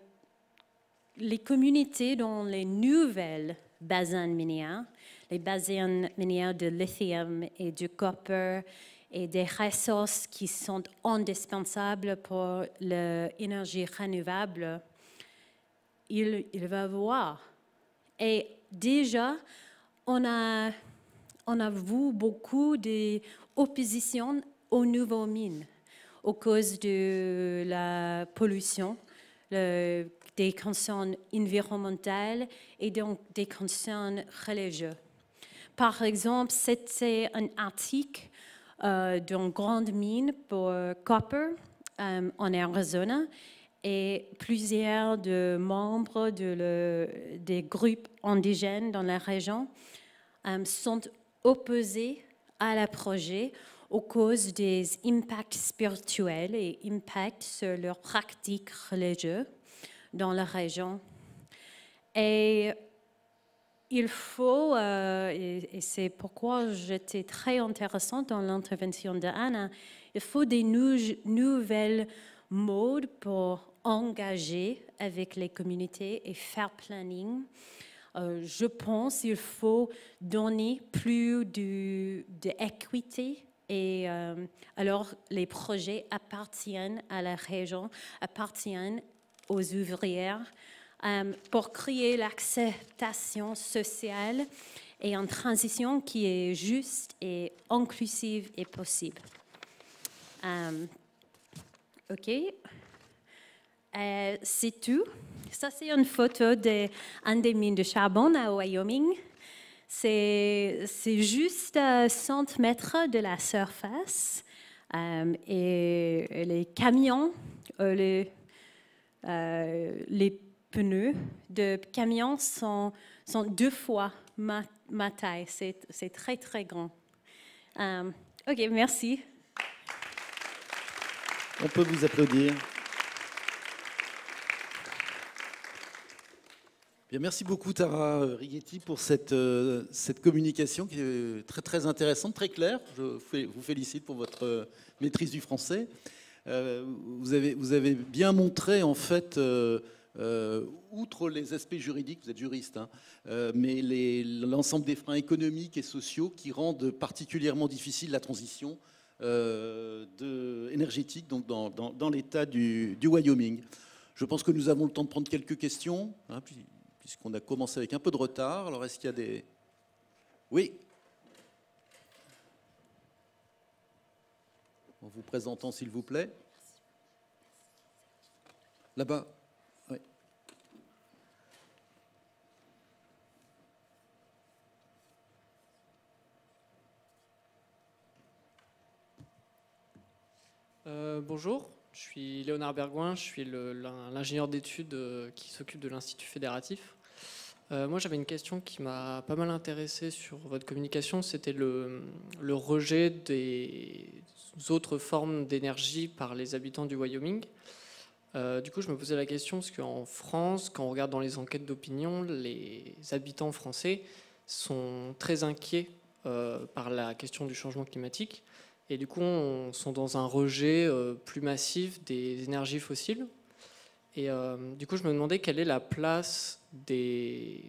les communautés dans les nouvelles bassins minières les en minières de lithium et de copper et des ressources qui sont indispensables pour l'énergie renouvelable, il, va voir. Et déjà, on a, on a vu beaucoup d'opposition aux nouveaux mines aux cause de la pollution, des concerns environnementales et donc des concerns religieuses. Par exemple, c'était un article euh, d'une grande mine pour euh, copper euh, en Arizona et plusieurs de membres de le, des groupes indigènes dans la région euh, sont opposés à la projet au cause des impacts spirituels et impacts sur leurs pratiques religieuses dans la région. Et il faut, euh, et, c'est pourquoi j'étais très intéressante dans l'intervention de d'Anna, il faut des nouvelles modes pour engager avec les communautés et faire planning. Euh, je pense qu'il faut donner plus d'équité et euh, alors les projets appartiennent à la région, appartiennent aux ouvrières, euh, pour créer l'acceptation sociale et une transition qui est juste et inclusive et possible. Euh, OK. Euh, c'est tout. Ça, c'est une photo d'une des mines de charbon à Wyoming. C'est juste 100 mètres de la surface. et les camions, les, les pneus de camions sont, sont deux fois ma, taille. C'est très, très grand. Euh, OK, merci. On peut vous applaudir. Bien, merci beaucoup, Tara Righetti, pour cette, euh, cette communication qui est très, très intéressante, très claire. Je vous félicite pour votre euh, maîtrise du français. vous, avez, vous avez bien montré, en fait, euh, outre les aspects juridiques, vous êtes juriste, hein, euh, mais l'ensemble des freins économiques et sociaux qui rendent particulièrement difficile la transition euh, énergétique donc dans, l'État du, Wyoming. Je pense que nous avons le temps de prendre quelques questions, hein, puisqu'on a commencé avec un peu de retard. Alors, est-ce qu'il y a des... Oui, en vous présentant, s'il vous plaît. Là-bas. Euh, bonjour, je suis Léonard Bergouin, je suis l'ingénieur d'études euh, qui s'occupe de l'Institut fédératif. Euh, moi, j'avais une question qui m'a pas mal intéressé sur votre communication, c'était le, rejet des autres formes d'énergie par les habitants du Wyoming. du coup, je me posais la question, parce qu'en France, quand on regarde dans les enquêtes d'opinion, les habitants français sont très inquiets par la question du changement climatique. Et du coup, on sont dans un rejet euh, plus massif des énergies fossiles. Et euh, du coup, je me demandais quelle est la place des.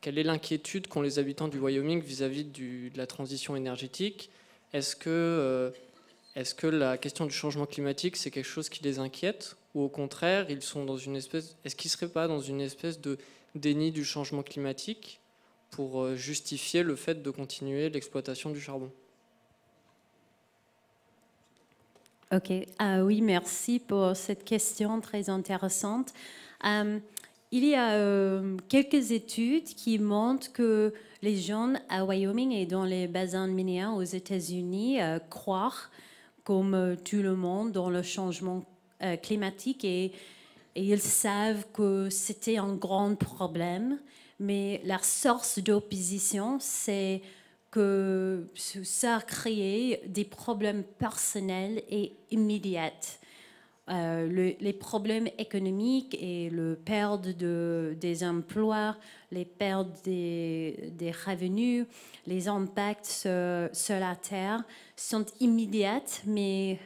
Quelle est l'inquiétude qu'ont les habitants du Wyoming vis-à-vis de la transition énergétique Est-ce que, euh, est-ce que la question du changement climatique, c'est quelque chose qui les inquiète Ou au contraire, ils sont dans une espèce. Est-ce qu'ils ne seraient pas dans une espèce de déni du changement climatique pour justifier le fait de continuer l'exploitation du charbon Ok, ah oui, merci pour cette question très intéressante. Euh, il y a euh, quelques études qui montrent que les jeunes à Wyoming et dans les bassins miniers aux États-Unis euh, croient, comme tout le monde, dans le changement climatique et, et, ils savent que c'était un grand problème. Mais la source d'opposition, c'est que ça a créé des problèmes personnels et immédiats. Euh, les problèmes économiques et le perte de, des emplois, les pertes des, des revenus, les impacts sur, la Terre sont immédiats, mais,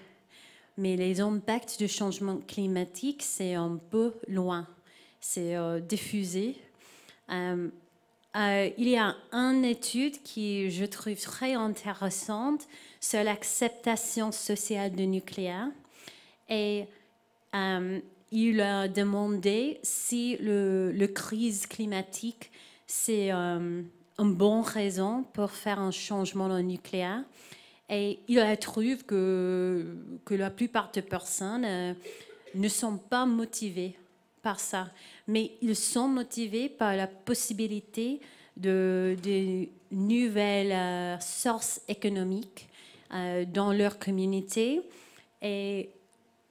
mais les impacts du changement climatique, c'est un peu loin, c'est euh, diffusé. Euh, euh, il y a une étude qui je trouve très intéressante sur l'acceptation sociale du nucléaire. Et euh, il a demandé si le, crise climatique, c'est euh, une bonne raison pour faire un changement au le nucléaire. Et il a trouvé que, que la plupart des personnes euh, ne sont pas motivées par ça mais ils sont motivés par la possibilité de, nouvelles euh, sources économiques euh, dans leur communauté. Et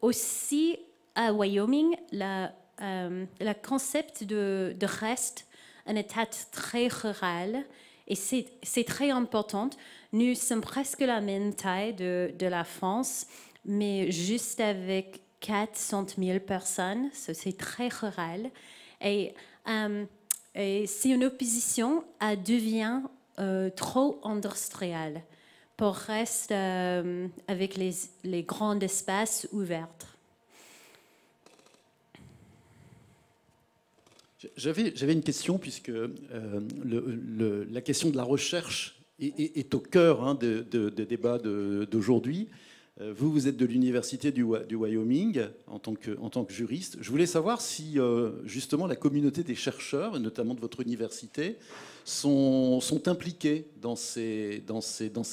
aussi à Wyoming, la, euh, le concept de, reste un état très rural et c'est très important. Nous sommes presque la même taille de, de la France, mais juste avec 400 000 personnes, c'est très rural. Et, euh, si une opposition devient euh, trop industrielle pour rester euh, avec les, grands espaces ouverts. J'avais une question, puisque la question de la recherche est, au cœur hein, des de, débats d'aujourd'hui. Euh, vous, vous êtes de l'Université du, Wyoming en tant, que, juriste. Je voulais savoir si euh, justement la communauté des chercheurs, notamment de votre université, sont, impliqués dans ces,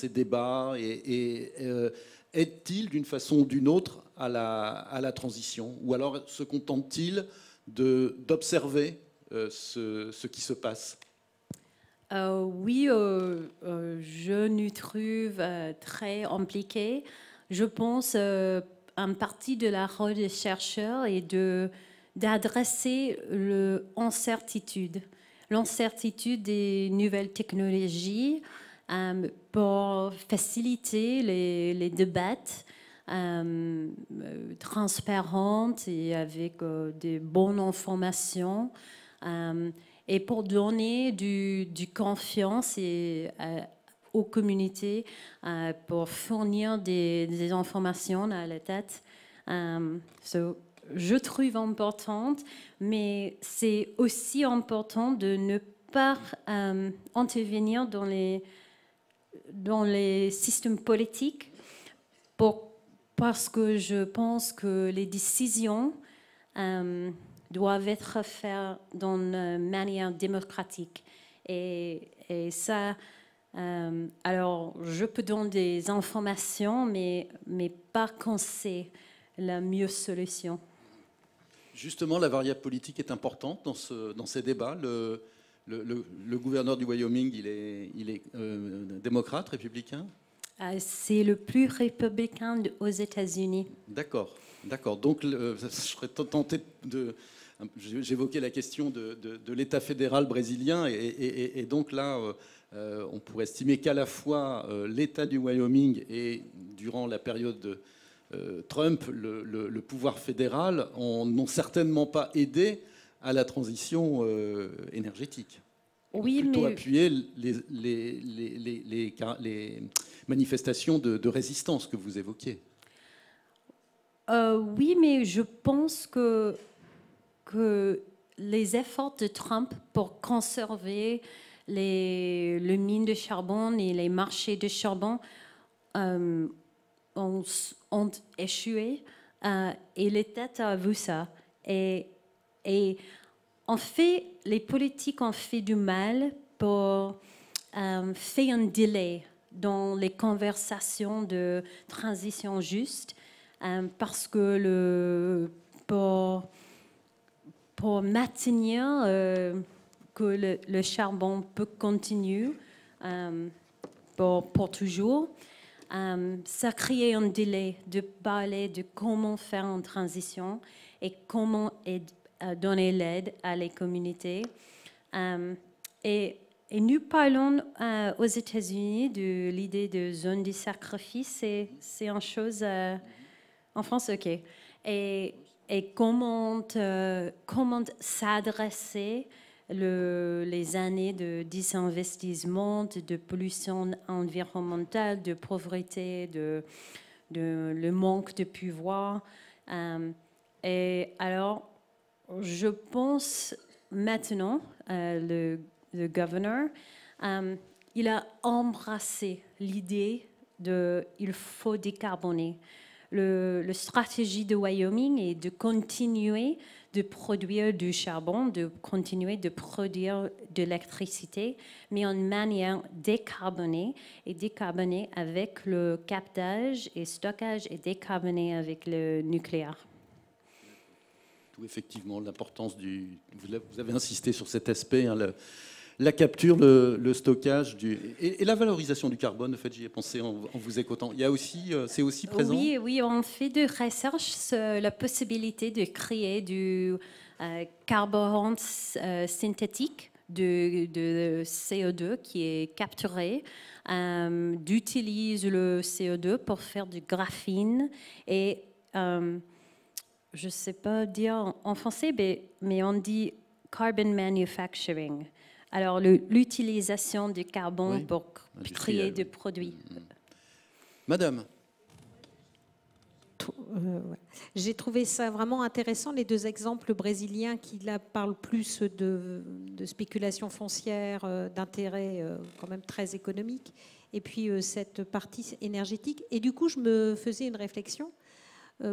débats et, euh, aident-ils d'une façon ou d'une autre à la, transition Ou alors se contentent-ils d'observer ce, qui se passe oui, je nous trouve très impliqués je pense, euh, partie parti de la rôle des chercheurs est de, d'adresser l'incertitude, l'incertitude des nouvelles technologies euh, pour faciliter les, débats euh, transparents et avec euh, des bonnes informations et pour donner du, du confiance et, à, aux communautés euh, pour fournir des, informations à la tête. Euh, je trouve importante, mais c'est aussi important de ne pas euh, intervenir dans les, dans les systèmes politiques parce que je pense que les décisions doivent être faites d'une manière démocratique. Et, et ça, euh, alors, je peux donner des informations, mais, mais pas quand c'est la mieux solution. Justement, la variable politique est importante dans, ce, dans ces débats. Le, le, gouverneur du Wyoming, il est, il est euh, démocrate, républicain euh, C'est le plus républicain aux États-Unis. D'accord, d'accord. Donc, je serais tenté de, J'évoquais la question de, de, l'État fédéral brésilien et, et donc là, euh, on pourrait estimer qu'à la fois euh, l'État du Wyoming et, durant la période de euh, Trump, le, pouvoir fédéral n'ont certainement pas aidé à la transition énergétique. Oui, ont plutôt les, manifestations de, résistance que vous évoquiez. oui, mais je pense que les efforts de Trump pour conserver les, mines de charbon et les marchés de charbon euh, ont, échoué euh, et l'État a vu ça. Et, et en fait, les politiques ont fait du mal pour euh, faire un délai dans les conversations de transition juste euh, parce que le, pour, pour maintenir le, charbon peut continuer euh, pour, pour, toujours. Euh, ça crée un délai de parler de comment faire une transition et comment euh, donner l'aide à les communautés. Et, et, nous parlons aux États-Unis de l'idée de zone de sacrifice. C'est une chose en France, ok. Et, et comment, comment s'adresser le, les années de désinvestissement, de pollution environnementale, de pauvreté, de, le manque de pouvoir. Euh, et alors, je pense maintenant, euh, le, gouverneur, euh, il a embrassé l'idée de il faut décarboner. Le, la stratégie de Wyoming est de continuer de produire du charbon, de continuer de produire de l'électricité, mais en manière décarbonée et décarbonée avec le captage et stockage et décarbonée avec le nucléaire effectivement l'importance du. Vous avez insisté sur cet aspect, hein, la capture, le, le stockage du, et, la valorisation du carbone. En fait, j'y ai pensé en, vous écoutant. Il y a aussi, euh, c'est aussi présent. Oui, on fait de recherches sur la possibilité de créer du euh, euh synthétique. De, CO2 qui est capturé, euh, d'utiliser d'utilise le CO2 pour faire du graphine et je ne sais pas dire en français, mais on dit carbon manufacturing. Alors, l'utilisation du carbone pour créer des produits. Mm, mm. Madame. Euh, J'ai trouvé ça vraiment intéressant, les deux exemples brésiliens qui là parlent plus de, spéculation foncière, euh, d'intérêt euh, quand même très économique, et puis cette partie énergétique. Et du coup, je me faisais une réflexion,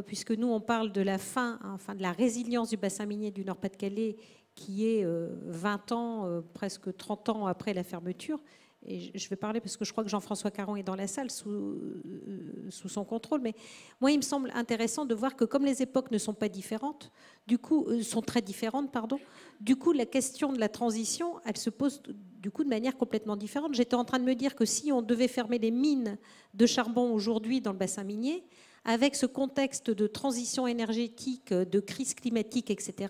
puisque nous, on parle de la fin, hein, de la résilience du bassin minier du Nord-Pas-de-Calais, qui est 20 euh, ans, euh, presque 30 ans après la fermeture. Et je vais parler parce que je crois que Jean-François Caron est dans la salle sous, euh, sous son contrôle. Mais moi, il me semble intéressant de voir que comme les époques ne sont pas différentes, du coup, sont très différentes, pardon, du coup, la question de la transition, elle se pose du coup de manière complètement différente. J'étais en train de me dire que si on devait fermer les mines de charbon aujourd'hui dans le bassin minier, avec ce contexte de transition énergétique, de crise climatique, etc.,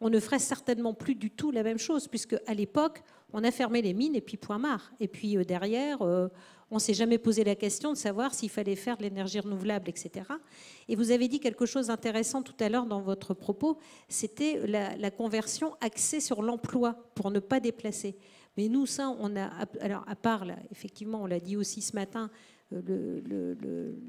on ne ferait certainement plus du tout la même chose, puisque à l'époque, on a fermé les mines et puis point marre. Et puis euh, derrière, euh, on s'est jamais posé la question de savoir s'il fallait faire de l'énergie renouvelable, etc. Et vous avez dit quelque chose d'intéressant tout à l'heure dans votre propos, c'était la, conversion axée sur l'emploi pour ne pas déplacer. Mais nous, ça, on a, alors à part, effectivement, on l'a dit aussi ce matin, euh, le,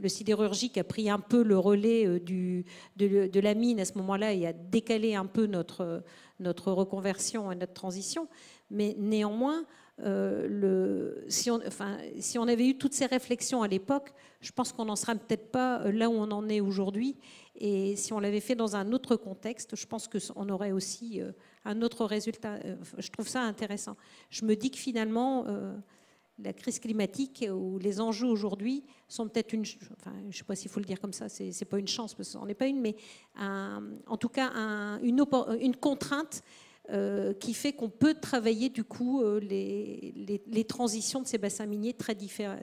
le, sidérurgique a pris un peu le relais euh, du, de, la mine à ce moment-là et a décalé un peu notre, notre reconversion et notre transition. Mais néanmoins, euh, le, si, on, enfin, si on avait eu toutes ces réflexions à l'époque, je pense qu'on n'en serait peut-être pas là où on en est aujourd'hui. Et si on l'avait fait dans un autre contexte, je pense qu'on aurait aussi un autre résultat. Je trouve ça intéressant. Je me dis que finalement la crise climatique ou les enjeux aujourd'hui sont peut-être une, enfin, je ne sais pas s'il faut le dire comme ça, c'est n'est pas une chance parce qu'on n'est pas une, mais en tout cas une, une, contrainte euh, qui fait qu'on peut travailler du coup euh, les, les, transitions de ces bassins miniers très,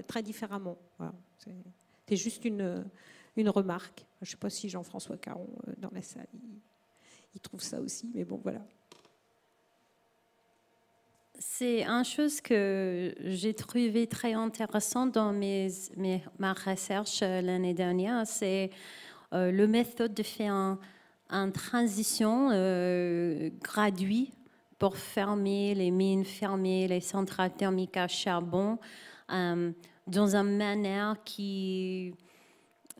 très différemment. Voilà, c'est juste une, une remarque. Je ne sais pas si Jean-François Caron euh, dans la salle, il trouve ça aussi, mais bon voilà c'est une chose que j'ai trouvé très intéressante dans mes, ma recherche euh, l'année dernière, c'est euh, le méthode de faire une un transition euh, graduée pour fermer les mines, fermer les centrales thermiques à charbon euh, dans une manière qui,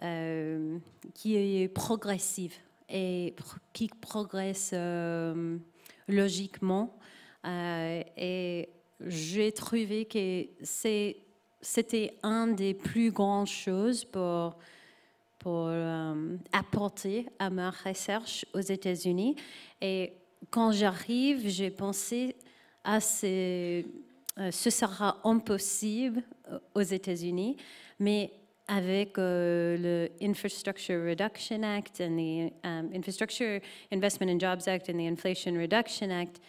qui est progressive et qui progresse logiquement euh, et j'ai trouvé que c'était une des plus grandes choses pour, pour euh, apporter à ma recherche aux États-Unis. Et quand j'arrive, j'ai pensé à ce euh, sera impossible aux États-Unis, mais avec le Infrastructure Reduction Act and the um, Infrastructure Investment and Jobs Act and the Inflation Reduction Act,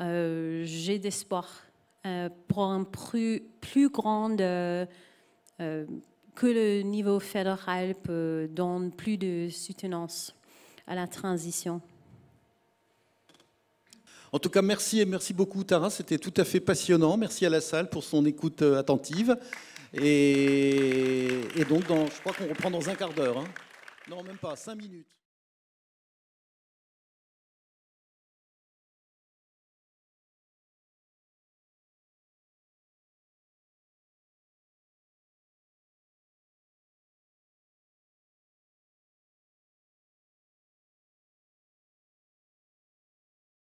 euh, j'ai d'espoir euh, pour un plus, plus grand euh, que le niveau fédéral peut donne plus de soutenance à la transition. En tout cas, merci et merci beaucoup, Tara. C'était tout à fait passionnant. Merci à la salle pour son écoute attentive. Et, donc, dans, je crois qu'on reprend dans un quart d'heure. Hein. Non, même pas, cinq minutes.